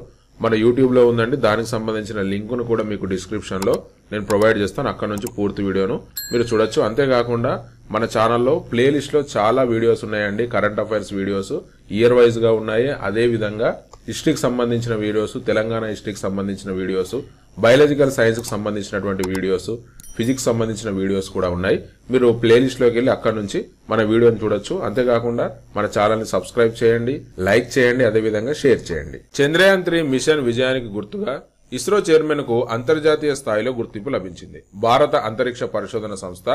Speaker 1: మన యూట్యూబ్లో ఉందండి దానికి సంబంధించిన లింకును కూడా మీకు డిస్క్రిప్షన్లో నేను ప్రొవైడ్ చేస్తాను అక్కడ నుంచి పూర్తి వీడియోను మీరు చూడొచ్చు అంతేకాకుండా మన ఛానల్లో ప్లేలిస్ట్లో చాలా వీడియోస్ ఉన్నాయండి కరెంట్ అఫైర్స్ వీడియోస్ ఇయర్ వైజ్గా ఉన్నాయి అదే విధంగా హిస్టరీకి సంబంధించిన వీడియోస్ తెలంగాణ హిస్టరీకి సంబంధించిన వీడియోస్ బయాలజికల్ సైన్స్కి సంబంధించినటువంటి వీడియోస్ ఫిజిక్స్ సంబంధించిన వీడియోస్ కూడా ఉన్నాయి మీరు ప్లేలిస్ట్లోకి వెళ్ళి అక్కడ నుంచి మన వీడియోని చూడొచ్చు అంతేకాకుండా మన ఛానల్ని సబ్స్క్రైబ్ చేయండి లైక్ చేయండి అదేవిధంగా షేర్ చేయండి చంద్రయాన్ త్రీ మిషన్ విజయానికి గుర్తుగా ఇస్రో చైర్మన్ కు అంతర్జాతీయ స్థాయిలో గుర్తింపు లభించింది భారత అంతరిక్ష పరిశోధన సంస్థ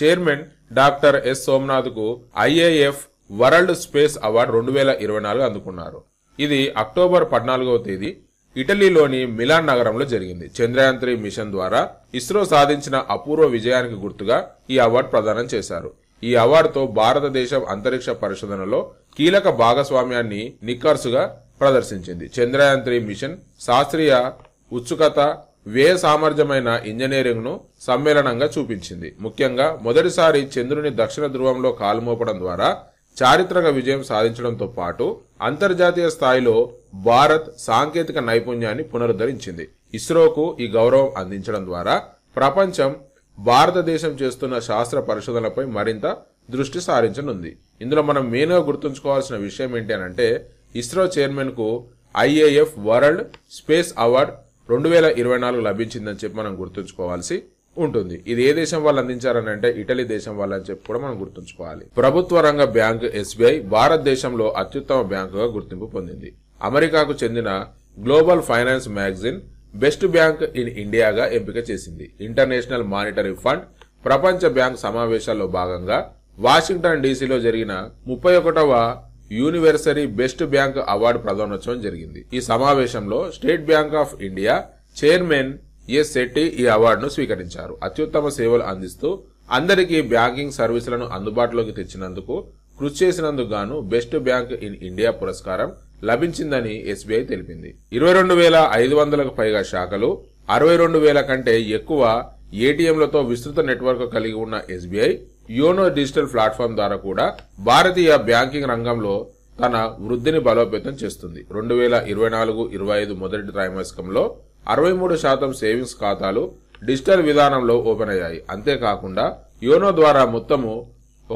Speaker 1: చైర్మన్ డాక్టర్ ఎస్ సోమనాథ్ కు ఐఏఎఫ్ వరల్డ్ స్పేస్ అవార్డు రెండు వేల ఇరవై నాలుగు అందుకున్నారు ఇది అక్టోబర్ పద్నాలుగవ తేదీ ఇటలీలోని మిలాన్ నగరంలో జరిగింది చంద్రయాంత్రి మిషన్ ద్వారా ఇస్రో సాధించిన అపూర్వ విజయానికి గుర్తుగా ఈ అవార్డు ప్రదానం చేశారు ఈ అవార్డుతో భారతదేశం అంతరిక్ష పరిశోధనలో కీలక భాగస్వామ్యాన్ని నిక్కర్సుగా ప్రదర్శించింది చంద్రయాంత్రి మిషన్ శాస్త్రీయ ఉత్సుకత వ్యయ సామర్థ్యమైన ఇంజనీరింగ్ను సమ్మేళనంగా చూపించింది ముఖ్యంగా మొదటిసారి చంద్రుని దక్షిణ ధ్రువంలో కాలుమోపడం ద్వారా చారిత్రక విజయం సాధించడంతో పాటు అంతర్జాతీయ స్థాయిలో భారత్ సాంకేతిక నైపుణ్యాన్ని పునరుద్ధరించింది ఇస్రోకు ఈ గౌరవం అందించడం ద్వారా ప్రపంచం భారతదేశం చేస్తున్న శాస్త్ర పరిశోధనలపై మరింత దృష్టి సారించనుంది ఇందులో మనం మెయిన్గా గుర్తుంచుకోవాల్సిన విషయం ఏంటి అని అంటే ఇస్రో చైర్మన్కు ఐఏఎఫ్ వరల్డ్ స్పేస్ అవార్డ్ రెండు వేల ఇరవై నాలుగు లభించిందని చెప్పి మనం గుర్తుంచుకోవాల్సి ఉంటుంది ఇది ఏ దేశం వాళ్ళు అందించారని అంటే ఇటలీ దేశం వాళ్ళని చెప్పి కూడా మనం గుర్తుంచుకోవాలి ప్రభుత్వ రంగ బ్యాంకు ఎస్బీఐ భారతదేశంలో అత్యుత్తమ బ్యాంకుగా గుర్తింపు పొందింది అమెరికాకు చెందిన global finance magazine best bank in ఇండియాగా ఎంపిక చేసింది ఇంటర్నేషనల్ మానిటరీ ఫండ్ ప్రపంచ బ్యాంక్ సమావేశాల్లో భాగంగా వాషింగ్టన్ డీసీలో జరిగిన ముప్పై ఒకటవ యూనివర్సరీ బెస్ట్ బ్యాంక్ అవార్డు ప్రదానోత్సవం జరిగింది ఈ సమావేశంలో state bank of India chairman S Shetty ఈ అవార్డును స్వీకరించారు అత్యుత్తమ సేవలు అందిస్తూ అందరికీ బ్యాంకింగ్ సర్వీసులను అందుబాటులోకి తెచ్చినందుకు కృషి చేసినందుకు గాను బెస్ట్ బ్యాంక్ ఇన్ ఇండియా పురస్కారం లభించిందని ఎస్బీఐ తెలిపింది ఇరవై రెండు వేల ఐదు వందలకు పైగా శాఖలు అరవై రెండు వేల కంటే ఎక్కువ ఏటీఎంలతో విస్తృత నెట్వర్క్ కలిగి ఉన్న ఎస్బీఐ యోనో డిజిటల్ ప్లాట్ఫామ్ ద్వారా కూడా భారతీయ బ్యాంకింగ్ రంగంలో తన వృద్ధిని బలోపేతం చేస్తుంది రెండు వేల ఇరవై నాలుగు ఇరవై ఐదు మొదటి త్రైమాసికంలో అరవై మూడు శాతం సేవింగ్స్ ఖాతాలు డిజిటల్ విధానంలో ఓపెన్ అయ్యాయి అంతేకాకుండా యోనో ద్వారా మొత్తము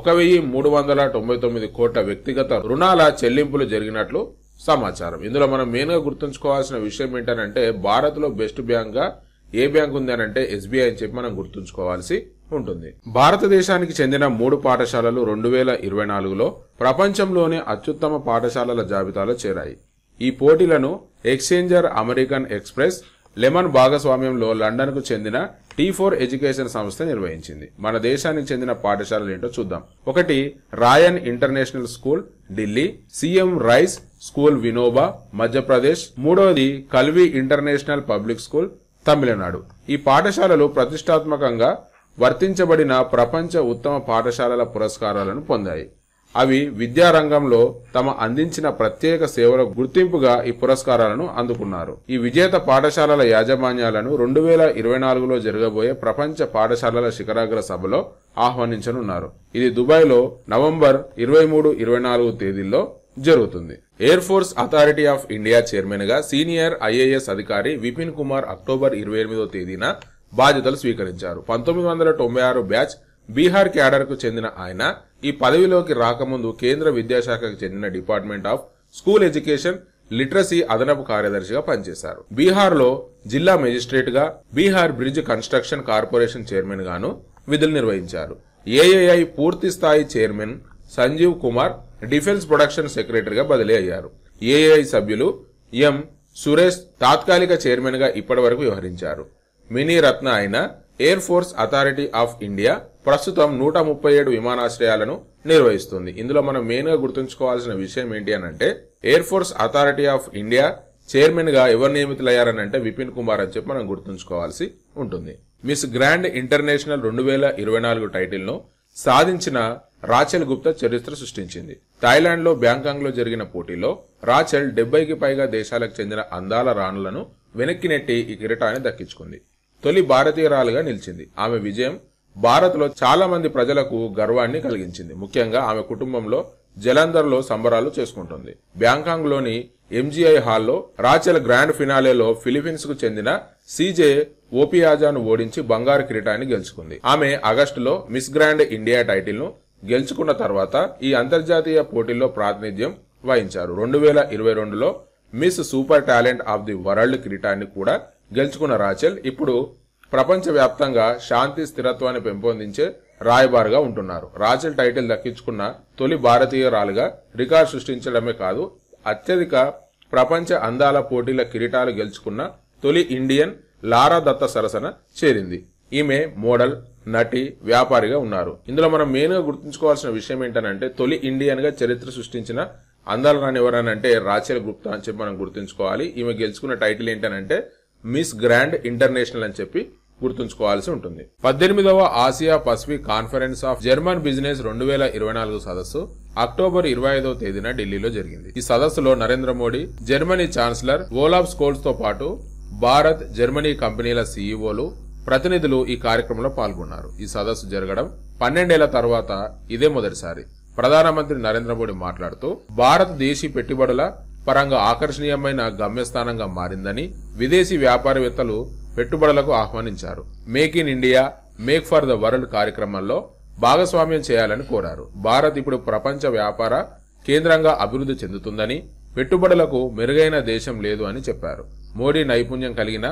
Speaker 1: ఒక వెయ్యి మూడు వందల తొంభై తొమ్మిది కోట్ల వ్యక్తిగత రుణాల చెల్లింపులు జరిగినట్లు సమాచారం ఇందులో మనం మెయిన్గా గుర్తుంచుకోవాల్సిన విషయం ఏంటంటే భారత్లో బెస్ట్ బ్యాంక్గా ఏ బ్యాంక్ ఉంది అంటే ఎస్బీఐ అని చెప్పి మనం గుర్తుంచుకోవాల్సి ఉంటుంది భారతదేశానికి చెందిన మూడు పాఠశాలలు రెండు వేల ఇరవై నాలుగులో ప్రపంచంలోనే అత్యుత్తమ పాఠశాలల జాబితాలో చేరాయి ఈ పోటీలను ఎక్స్చేంజర్ అమెరికన్ ఎక్స్ప్రెస్ లెమన్ భాగస్వామ్యంలో లండన్కు చెందిన టీ ఫోర్ ఎడ్యుకేషన్ సంస్థ నిర్వహించింది మన దేశానికి చెందిన పాఠశాలలు ఏంటో చూద్దాం ఒకటి Ryan international school Delhi CM rise school Vinoba Madhya Pradesh మూడవది Kalvi international public school Tamil Nadu ఈ పాఠశాలలు ప్రతిష్టాత్మకంగా వర్తించబడిన ప్రపంచ ఉత్తమ పాఠశాలల పురస్కారాలను పొందాయి అవి విద్యారంగంలో తమ అందించిన ప్రత్యేక సేవల గుర్తింపుగా ఈ పురస్కారాలను అందుకున్నారు ఈ విజేత పాఠశాలల యాజమాన్యాలను రెండు వేల ఇరవై నాలుగులో జరగబోయే ప్రపంచ పాఠశాలల శిఖరాగ్ర సభలో ఆహ్వానించనున్నారు ఇది దుబాయ్లో నవంబర్ ఇరవై మూడు ఇరవై నాలుగు తేదీల్లో జరుగుతుంది air force authority of India chairman గా సీనియర్ ఐఏఎస్ అధికారి విపిన్ కుమార్ అక్టోబర్ ఇరవై ఎనిమిదో తేదీన బాధ్యతలు స్వీకరించారు పంతొమ్మిది వందల తొంభై ఆరు బ్యాచ్ బీహార్ క్యాడర్కు చెందిన ఆయన ఈ పదవిలోకి రాకముందు కేంద్ర విద్యాశాఖకు చెందిన department of school education literacy అదనపు కార్యదర్శిగా పనిచేశారు బీహార్లో జిల్లా మెజిస్ట్రేట్గా Bihar bridge construction corporation chairman గాను విధులు నిర్వహించారు ఏఏఐ పూర్తి స్థాయి chairman Sanjeev Kumar defence production సెక్రటరీగా బదిలీ అయ్యారు ఏఐఐ సభ్యులు ఎం సురేష్ తాత్కాలిక చైర్మన్గా ఇప్పటి వరకు వ్యవహరించారు మినీ రత్న ఆయన air force authority of India ప్రస్తుతం నూట ముప్పై ఏడు విమానాశ్రయాలను నిర్వహిస్తుంది ఇందులో మనం మెయిన్గా గుర్తుంచుకోవాల్సిన విషయం ఏంటి అని అంటే air force authority of India చైర్మన్గా ఎవరు నియమితులయ్యారని అంటే విపిన్ కుమార్ అని చెప్పి మనం గుర్తుంచుకోవాల్సి ఉంటుంది మిస్ గ్రాండ్ ఇంటర్నేషనల్ రెండు వేల ఇరవై నాలుగు టైటిల్ను సాధించిన రాచెల్ గుప్తా చరిత్ర సృష్టించింది బ్యాంకాంగ్ లో జరిగిన పోటీలో రాచెల్ డెబ్బైకి పైగా దేశాలకు చెందిన అందాల రాణులను వెనక్కి నెట్టి ఈ కిరీటాన్ని దక్కించుకుంది తొలి భారతీయురాలుగా నిలిచింది ఆమె విజయం భారత్లో చాలా మంది ప్రజలకు గర్వాన్ని కలిగించింది ముఖ్యంగా ఆమె కుటుంబంలో జలంధర్లో సంబరాలు చేసుకుంటుంది బ్యాంకాంగ్లోని ఎంజీఐ హాల్లో రాచెల్ గ్రాండ్ ఫినాలేలో ఫిలిపీన్స్ కు చెందిన సీజే ఓపియాజాను ఓడించి బంగారు కిరీటాన్ని గెలుచుకుంది ఆమె ఆగస్టులో మిస్ గ్రాండ్ ఇండియా టైటిల్ను గెలుచుకున్న తర్వాత ఈ అంతర్జాతీయ పోటీల్లో ప్రాతినిధ్యం వహించారు రెండు వేల ఇరవై రెండులో Miss super talent of the world కిరీటాన్ని కూడా గెలుచుకున్న రాచెల్ ఇప్పుడు ప్రపంచవ్యాప్తంగా శాంతి స్థిరత్వాన్ని పెంపొందించే రాయబారుగా ఉంటున్నారు రాచెల్ టైటిల్ దక్కించుకున్న తొలి భారతీయురాలుగా రికార్డు సృష్టించడమే కాదు అత్యధిక ప్రపంచ అందాల పోటీల కిరీటాలు గెలుచుకున్న తొలి ఇండియన్ లారా దత్త సరసన చేరింది ఈమె మోడల్ నటి వ్యాపారిగా ఉన్నారు ఇందులో మనం మెయిన్గా గుర్తుంచుకోవాల్సిన విషయం ఏంటంటే తొలి ఇండియన్గా చరిత్ర సృష్టించిన అందాల రాని ఎవరనంటే రాచెల్ గుప్తా అని చెప్పి మనం గుర్తుంచుకోవాలి ఈమె గెలుచుకున్న టైటిల్ ఏంటంటే మిస్ గ్రాండ్ ఇంటర్నేషనల్ అని చెప్పి గుర్తుంచుకోవాల్సి ఉంటుంది పద్దెనిమిదవ ఆసియా Pacific conference of German business రెండు వేల ఇరవై నాలుగు సదస్సు అక్టోబర్ ఇరవై ఐదవ తేదీన ఢిల్లీలో జరిగింది ఈ సదస్సులో Narendra Modi Germany chancellor Olaf Scholz తో పాటు భారత్ జర్మనీ కంపెనీల సీఈఓలు ప్రతినిధులు ఈ కార్యక్రమంలో పాల్గొన్నారు ఈ సదస్సు జరగడం పన్నెండేళ్ల తర్వాత ఇదే మొదటిసారి ప్రధానమంత్రి నరేంద్ర మోడీ మాట్లాడుతూ భారతదేశీ పెట్టుబడుల పరంగా ఆకర్షణీయమైన గమ్యస్థానంగా మారిందని విదేశీ వ్యాపారవేత్తలు పెట్టుబడులకు ఆహ్వానించారు make in India make for the world కార్యక్రమంలో భాగస్వామ్యం చేయాలని కోరారు భారత్ ఇప్పుడు ప్రపంచ వ్యాపార కేంద్రంగా అభివృద్ధి చెందుతుందని పెట్టుబడులకు మెరుగైన దేశం లేదు అని చెప్పారు మోడీ నైపుణ్యం కలిగిన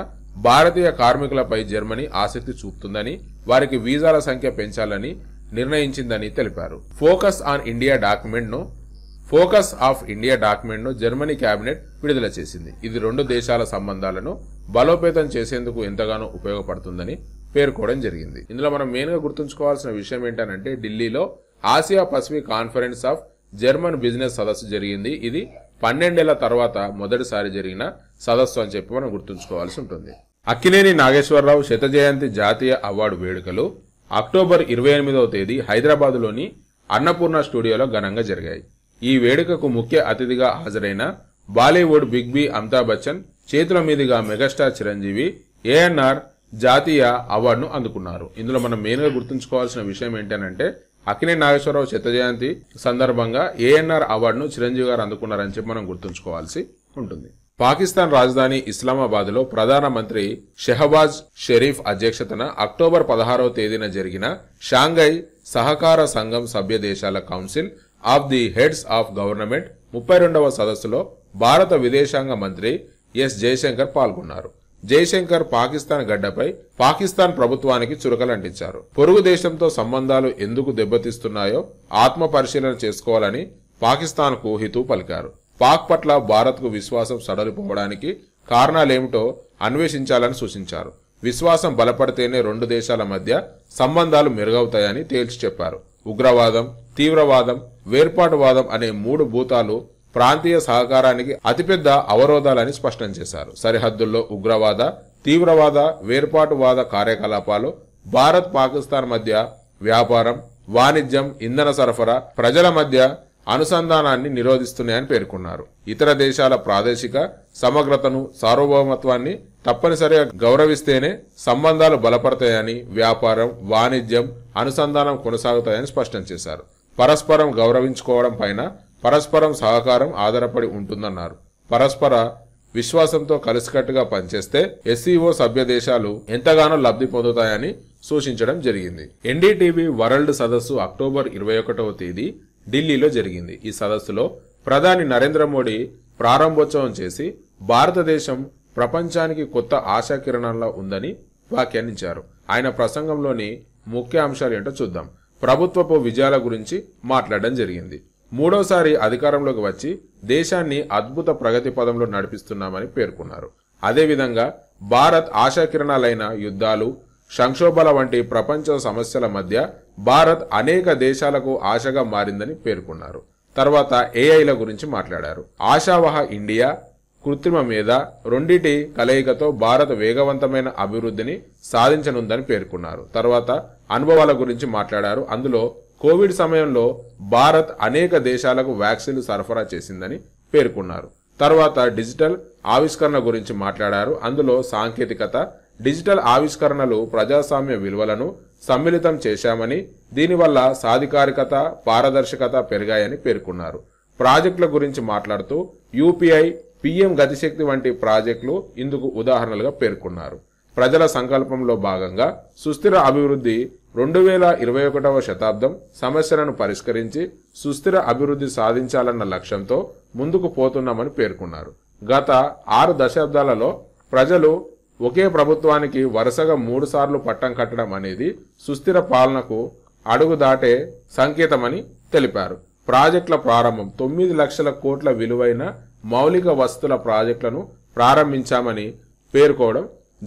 Speaker 1: భారతీయ కార్మికులపై జర్మనీ ఆసక్తి చూపుతుందని వారికి వీసాల సంఖ్య పెంచాలని నిర్ణయించిందని తెలిపారు ఫోకస్ ఆన్ ఇండియా డాక్యుమెంట్ను ఫోకస్ ఆఫ్ ఇండియా డాక్యుమెంట్ను జర్మనీ కేబినెట్ విడుదల చేసింది ఇది రెండు దేశాల సంబంధాలను బలోపేతం చేసేందుకు ఎంతగానో ఉపయోగపడుతుందని పేర్కోవడం జరిగింది ఇందులో మనం మెయిన్గా గుర్తుంచుకోవాల్సిన విషయం ఏంటంటే ఢిల్లీలో ఆసియా Pacific conference of German business సదస్సు జరిగింది ఇది పన్నెండేళ్ల తర్వాత మొదటిసారి జరిగిన సదస్సు అని చెప్పి మనం గుర్తుంచుకోవాల్సి ఉంటుంది అక్కినేని నాగేశ్వరరావు శత జయంతి జాతీయ అవార్డు వేడుకలు అక్టోబర్ ఇరవై ఎనిమిదవ తేదీ హైదరాబాద్లోని అన్నపూర్ణ స్టూడియోలో ఘనంగా జరిగాయి ఈ వేడుకకు ముఖ్య అతిథిగా హాజరైన Bollywood big B Amitabh Bachchan చేతుల మీదుగా మెగాస్టార్ చిరంజీవి ఏఎన్ఆర్ జాతీయ అవార్డును అందుకున్నారు ఇందులో మనం గా గుర్తుంచుకోవాల్సిన విషయం ఏంటంటే అకినే నాగేశ్వరరావు చిత్త జయంతి సందర్భంగా ఏఎన్ఆర్ అవార్డును చిరంజీవి గారు అందుకున్నారని చెప్పి మనం గుర్తుంచుకోవాల్సి ఉంటుంది పాకిస్తాన్ రాజధాని ఇస్లామాబాద్లో ప్రధానమంత్రి షెహబాజ్ షరీఫ్ అధ్యక్షతన అక్టోబర్ పదహారవ తేదీన జరిగిన షాంఘై సహకార సంఘం సభ్య దేశాల council of the heads of government ముప్పై రెండవ సదస్సులో భారత విదేశాంగ మంత్రి ఎస్ జయశంకర్ పాల్గొన్నారు జయశంకర్ పాకిస్తాన్ గడ్డపై పాకిస్తాన్ ప్రభుత్వానికి చురకలంటించారు పొరుగు దేశంతో సంబంధాలు ఎందుకు దెబ్బతిస్తున్నాయో ఆత్మ పరిశీలన చేసుకోవాలని కు హితవు పలికారు పాక్ పట్ల భారత్కు విశ్వాసం సడలిపోవడానికి కారణాలేమిటో అన్వేషించాలని సూచించారు విశ్వాసం బలపడితేనే రెండు దేశాల మధ్య సంబంధాలు మెరుగవుతాయని తేల్చి చెప్పారు ఉగ్రవాదం తీవ్రవాదం వేర్పాటువాదం అనే మూడు భూతాలు ప్రాంతీయ సహకారానికి అతిపెద్ద అవరోధాలని స్పష్టం చేశారు సరిహద్దుల్లో ఉగ్రవాద తీవ్రవాద వేర్పాటువాద కార్యకలాపాలు భారత్ పాకిస్తాన్ మధ్య వ్యాపారం వాణిజ్యం ఇంధన సరఫరా ప్రజల మధ్య అనుసంధానాన్ని నిరోధిస్తున్నాయని పేర్కొన్నారు ఇతర దేశాల ప్రాదేశిక సమగ్రతను సార్వభౌమత్వాన్ని తప్పనిసరిగా గౌరవిస్తేనే సంబంధాలు బలపడతాయని వ్యాపారం వాణిజ్యం అనుసంధానం కొనసాగుతాయని స్పష్టం చేశారు పరస్పరం గౌరవించుకోవడం పైన పరస్పరం సహకారం ఆధారపడి ఉంటుందన్నారు పరస్పర విశ్వాసంతో కలిసికట్టుగా పనిచేస్తే ఎస్సీఓ సభ్య దేశాలు ఎంతగానో లబ్ధి పొందుతాయని సూచించడం జరిగింది ఎన్డీటీవీ వరల్డ్ సదస్సు అక్టోబర్ ఇరవై ఒకటవ తేదీ ఢిల్లీలో జరిగింది ఈ సదస్సులో ప్రధాని నరేంద్ర మోడీ ప్రారంభోత్సవం చేసి భారతదేశం ప్రపంచానికి కొత్త ఆశాకిరణంలా ఉందని వ్యాఖ్యానించారు ఆయన ప్రసంగంలోని ముఖ్య అంశాలు ఏంటో చూద్దాం ప్రభుత్వపు విజయాల గురించి మాట్లాడడం జరిగింది మూడోసారి అధికారంలోకి వచ్చి దేశాన్ని అద్భుత ప్రగతి పదంలో నడిపిస్తున్నామని పేర్కొన్నారు అదేవిధంగా భారత్ ఆశాకిరణాలైన యుద్ధాలు సంక్షోభాల వంటి ప్రపంచ సమస్యల మధ్య భారత్ అనేక దేశాలకు ఆశగా మారిందని పేర్కొన్నారు తర్వాత ఏఐల గురించి మాట్లాడారు ఆశావహ ఇండియా కృత్రిమ మీద రెండింటి కలయికతో భారత్ వేగవంతమైన అభివృద్ధిని సాధించనుందని పేర్కొన్నారు తర్వాత అనుభవాల గురించి మాట్లాడారు అందులో కోవిడ్ సమయంలో భారత్ అనేక దేశాలకు వ్యాక్సిన్లు సరఫరా చేసిందని పేర్కొన్నారు తర్వాత డిజిటల్ ఆవిష్కరణ గురించి మాట్లాడారు అందులో సాంకేతికత డిజిటల్ ఆవిష్కరణలు ప్రజాస్వామ్య విలువలను సమ్మిళితం చేశామని దీనివల్ల సాధికారికత పారదర్శకత పెరిగాయని పేర్కొన్నారు ప్రాజెక్టుల గురించి మాట్లాడుతూ యూపీఐ పిఎం గతిశక్తి వంటి ప్రాజెక్టులు ఇందుకు ఉదాహరణలుగా పేర్కొన్నారు ప్రజల సంకల్పంలో భాగంగా సుస్థిర అభివృద్ధి రెండు వేల ఇరవై ఒకటవ శతాబ్దం సమస్యలను పరిష్కరించి సుస్థిర అభివృద్ధి సాధించాలన్న లక్ష్యంతో ముందుకు పోతున్నామని పేర్కొన్నారు గత ఆరు దశాబ్దాలలో ప్రజలు ఒకే ప్రభుత్వానికి వరుసగా మూడుసార్లు పట్టం కట్టడం అనేది సుస్థిర పాలనకు అడుగు దాటే సంకేతమని తెలిపారు ప్రాజెక్టుల ప్రారంభం తొమ్మిది లక్షల కోట్ల విలువైన మౌలిక వస్తుల ప్రాజెక్టులను ప్రారంభించామని పేర్కోవడం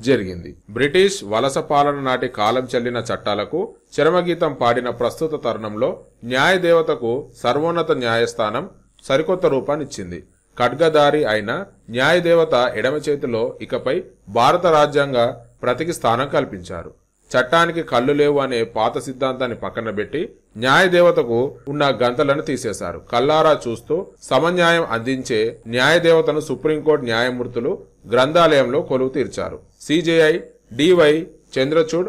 Speaker 1: జరిగింది బ్రిటిష్ వలస పాలన నాటి కాలం చెల్లిన చట్టాలకు చరమగీతం పాడిన ప్రస్తుత తరుణంలో న్యాయదేవతకు సర్వోన్నత న్యాయస్థానం సరికొత్త రూపాన్నిచ్చింది ఖడ్గదారి అయిన న్యాయదేవత ఎడమ చేతిలో ఇకపై భారత రాజ్యాంగ ప్రతికి స్థానం కల్పించారు చట్టానికి కళ్ళు లేవు అనే పాత సిద్ధాంతాన్ని పక్కన పెట్టి న్యాయదేవతకు ఉన్న గంతలను తీసేశారు కల్లారా చూస్తూ సమన్యాయం అందించే న్యాయదేవతను సుప్రీంకోర్టు న్యాయమూర్తులు గ్రంథాలయంలో కొలువు తీర్చారు సిజేఐ డివై చంద్రచూడ్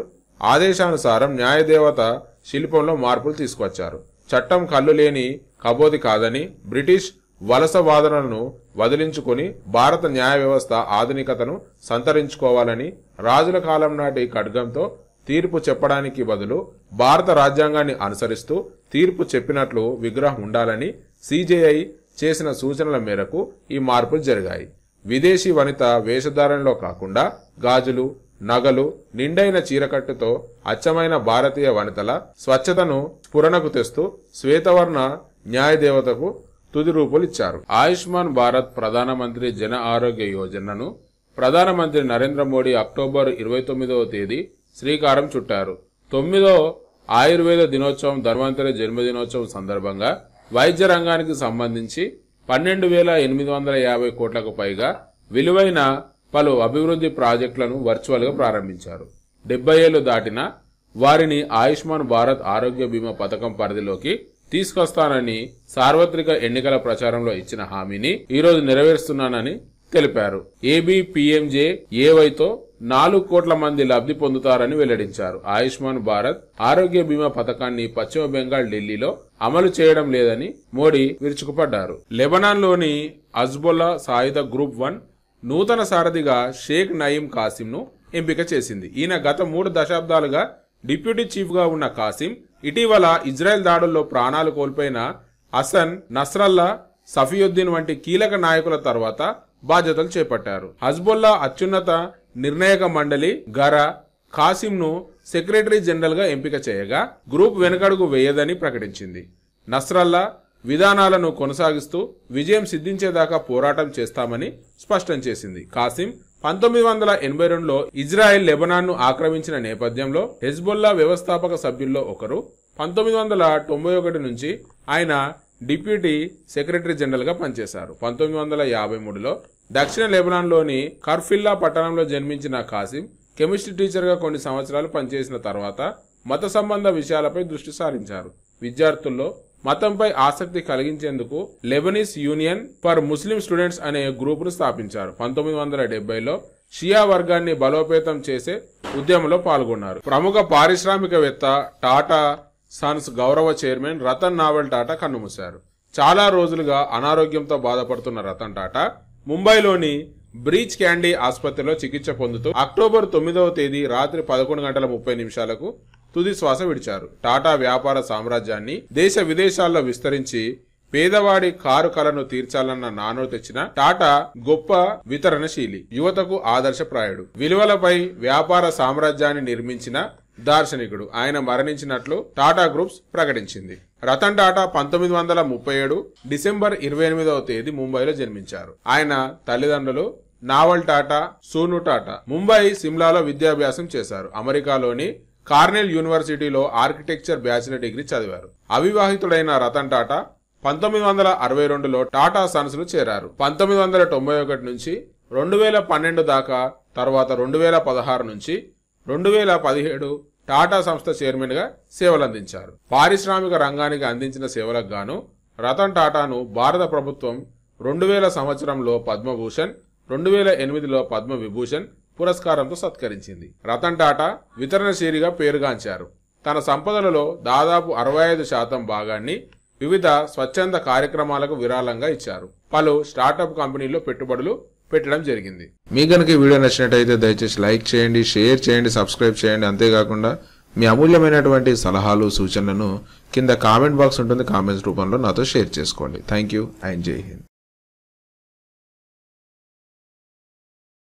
Speaker 1: ఆదేశానుసారం న్యాయదేవత శిల్పంలో మార్పులు తీసుకువచ్చారు చట్టం కళ్ళు లేని కబోది కాదని బ్రిటిష్ వలస వాదనలను వదిలించుకొని భారత న్యాయ వ్యవస్థ ఆధునికతను సంతరించుకోవాలని రాజుల కాలం నాటి ఖడ్గంతో తీర్పు చెప్పడానికి బదులు భారత రాజ్యాంగాన్ని అనుసరిస్తూ తీర్పు చెప్పినట్లు విగ్రహం ఉండాలని సిజేఐ చేసిన సూచనల మేరకు ఈ మార్పులు జరిగాయి విదేశీ వనిత వేషధారణలో కాకుండా గాజులు నగలు నిండైన చీరకట్టుతో అచ్చమైన భారతీయ వనితల స్వచ్ఛతను స్ఫురణకు తెస్తూ శ్వేతవర్ణ న్యాయదేవతకు తుది రూపులిచ్చారు ఆయుష్మాన్ భారత్ ప్రధానమంత్రి జన ఆరోగ్య యోజనను ప్రధానమంత్రి నరేంద్ర మోడీ అక్టోబర్ ఇరవై తొమ్మిదవ తేదీ శ్రీకారం చుట్టారు తొమ్మిదో ఆయుర్వేద దినోత్సవం ధన్వంతరి జన్మదినోత్సవం సందర్భంగా వైద్య రంగానికి సంబంధించి పన్నెండు వేల ఎనిమిది వందల యాభై కోట్లకు పైగా విలువైన పలు అభివృద్ధి ప్రాజెక్టులను వర్చువల్గా ప్రారంభించారు డెబ్బై ఏళ్ళు దాటిన వారిని ఆయుష్మాన్ భారత్ ఆరోగ్య బీమా పథకం పరిధిలోకి తీసుకొస్తానని సార్వత్రిక ఎన్నికల ప్రచారంలో ఇచ్చిన హామీని ఈరోజు నెరవేరుస్తున్నానని తెలిపారు ఏబిపిఎంజే ఏవైతో నాలుగు కోట్ల మంది లబ్ధి పొందుతారని వెల్లడించారు ఆయుష్మాన్ భారత్ ఆరోగ్య బీమా పథకాన్ని పశ్చిమ బెంగాల్ ఢిల్లీలో అమలు చేయడం లేదని మోడీ విరుచుకుపడ్డారు లెబనాన్లోని అజ్బొల్లా సాయుధ గ్రూప్ వన్ నూతన సారథిగా షేక్ నయీం కాసింను ఎంపిక చేసింది ఈయన గత మూడు దశాబ్దాలుగా డిప్యూటీ చీఫ్గా ఉన్న కాసిం ఇటీవల ఇజ్రాయెల్ దాడుల్లో ప్రాణాలు కోల్పోయిన అసన్ నస్రల్లా సఫియుద్దీన్ వంటి కీలక నాయకుల తర్వాత బాధ్యతలు చేపట్టారు హజ్బుల్లా అత్యున్నత నిర్ణాయక మండలి గరా ను సెక్రటరీ జనరల్గా ఎంపిక చేయగా గ్రూప్ వెనుకడుగు వేయదని ప్రకటించింది నస్రల్లా విధానాలను కొనసాగిస్తూ విజయం సిద్ధించేదాకా పోరాటం చేస్తామని స్పష్టం చేసింది కాసిం పంతొమ్మిది వందల ఎనభై రెండులో ఇజ్రాయెల్ లెబనాన్ను ఆక్రమించిన నేపథ్యంలో హెజ్బుల్లా వ్యవస్థాపక సభ్యుల్లో ఒకరు పంతొమ్మిది వందల తొంభై ఒకటి నుంచి ఆయన డిప్యూటీ సెక్రటరీ జనరల్గా పనిచేశారు పంతొమ్మిది వందల యాభై మూడులో దక్షిణ లెబనాన్లోని కర్ఫిల్లా పట్టణంలో జన్మించిన కాసిం కెమిస్ట్రీ టీచర్గా కొన్ని సంవత్సరాలు పనిచేసిన తర్వాత మత సంబంధ విషయాలపై దృష్టి సారించారు విద్యార్థుల్లో మతంపై ఆసక్తి కలిగించేందుకు Lebanese union for Muslim students అనే గ్రూపును స్థాపించారు పంతొమ్మిది వందల డెబ్బైలో షియా వర్గాన్ని బలోపేతం చేసే ఉద్యమంలో పాల్గొన్నారు ప్రముఖ పారిశ్రామికవేత్త టాటా సన్స్ గౌరవ చైర్మన్ రతన్ నావెల్ టాటా కన్నుమూశారు చాలా రోజులుగా అనారోగ్యంతో బాధపడుతున్న రతన్ టాటా ముంబైలోని బ్రీచ్ క్యాండీ ఆసుపత్రిలో చికిత్స పొందుతూ అక్టోబర్ తొమ్మిదవ తేదీ రాత్రి పదకొండు గంటల ముప్పై నిమిషాలకు తుది శ్వాస విడిచారు టాటా వ్యాపార సామ్రాజ్యాన్ని దేశ విదేశాల్లో విస్తరించి పేదవాడి కారు కలను తీర్చాలన్న నానో తెచ్చిన టాటా గొప్ప వితరణశీలి యువతకు ఆదర్శప్రాయుడు విలువలపై వ్యాపార సామ్రాజ్యాన్ని నిర్మించిన దార్శనికుడు ఆయన మరణించినట్లు టాటా గ్రూప్స్ ప్రకటించింది రతన్ టాటా పంతొమ్మిది వందల ముప్పై ఏడు డిసెంబర్ ఇరవై ఎనిమిదవ తేదీ ముంబైలో జన్మించారు ఆయన తల్లిదండ్రులు నావల్ టాటా సోను టాటా ముంబై సిమ్లాలో విద్యాభ్యాసం చేశారు అమెరికాలోని కార్నెల్ యూనివర్సిటీలో ఆర్కిటెక్చర్ బ్యాచిలర్ డిగ్రీ చదివారు అవివాహితుడైన రతన్ టాటా పంతొమ్మిది వందల అరవై రెండులో టాటా లో చేరారు పంతొమ్మిది వందల తొంభై ఒకటి నుంచి రెండు వేల పన్నెండు దాకా తర్వాత రెండు వేల పదహారు నుంచి రెండు వేల పదిహేడు టాటా సంస్థ చైర్మన్గా సేవలందించారు పారిశ్రామిక రంగానికి అందించిన సేవలకు గాను రతన్ టాటాను భారత ప్రభుత్వం రెండు వేల సంవత్సరంలో పద్మభూషణ్ రెండు వేల ఎనిమిదిలో పద్మ విభూషణ్ పురస్కారంతో సత్కరించింది రతన్ టాటా వితరణశీరిగా పేరుగాంచారు తన సంపదలలో దాదాపు అరవై ఐదు శాతం భాగాన్ని వివిధ స్వచ్ఛంద కార్యక్రమాలకు విరాళంగా ఇచ్చారు పలు స్టార్టప్ కంపెనీల్లో పెట్టుబడులు పెట్టడం జరిగింది మీ కనుక వీడియో నచ్చినట్టయితే దయచేసి లైక్ చేయండి షేర్ చేయండి సబ్స్క్రైబ్ చేయండి అంతేకాకుండా మీ అమూల్యమైనటువంటి సలహాలు సూచనలను కింద కామెంట్ బాక్స్ ఉంటుంది కామెంట్స్ రూపంలో నాతో షేర్ చేసుకోండి థ్యాంక్ యూ అండ్ జై హింద్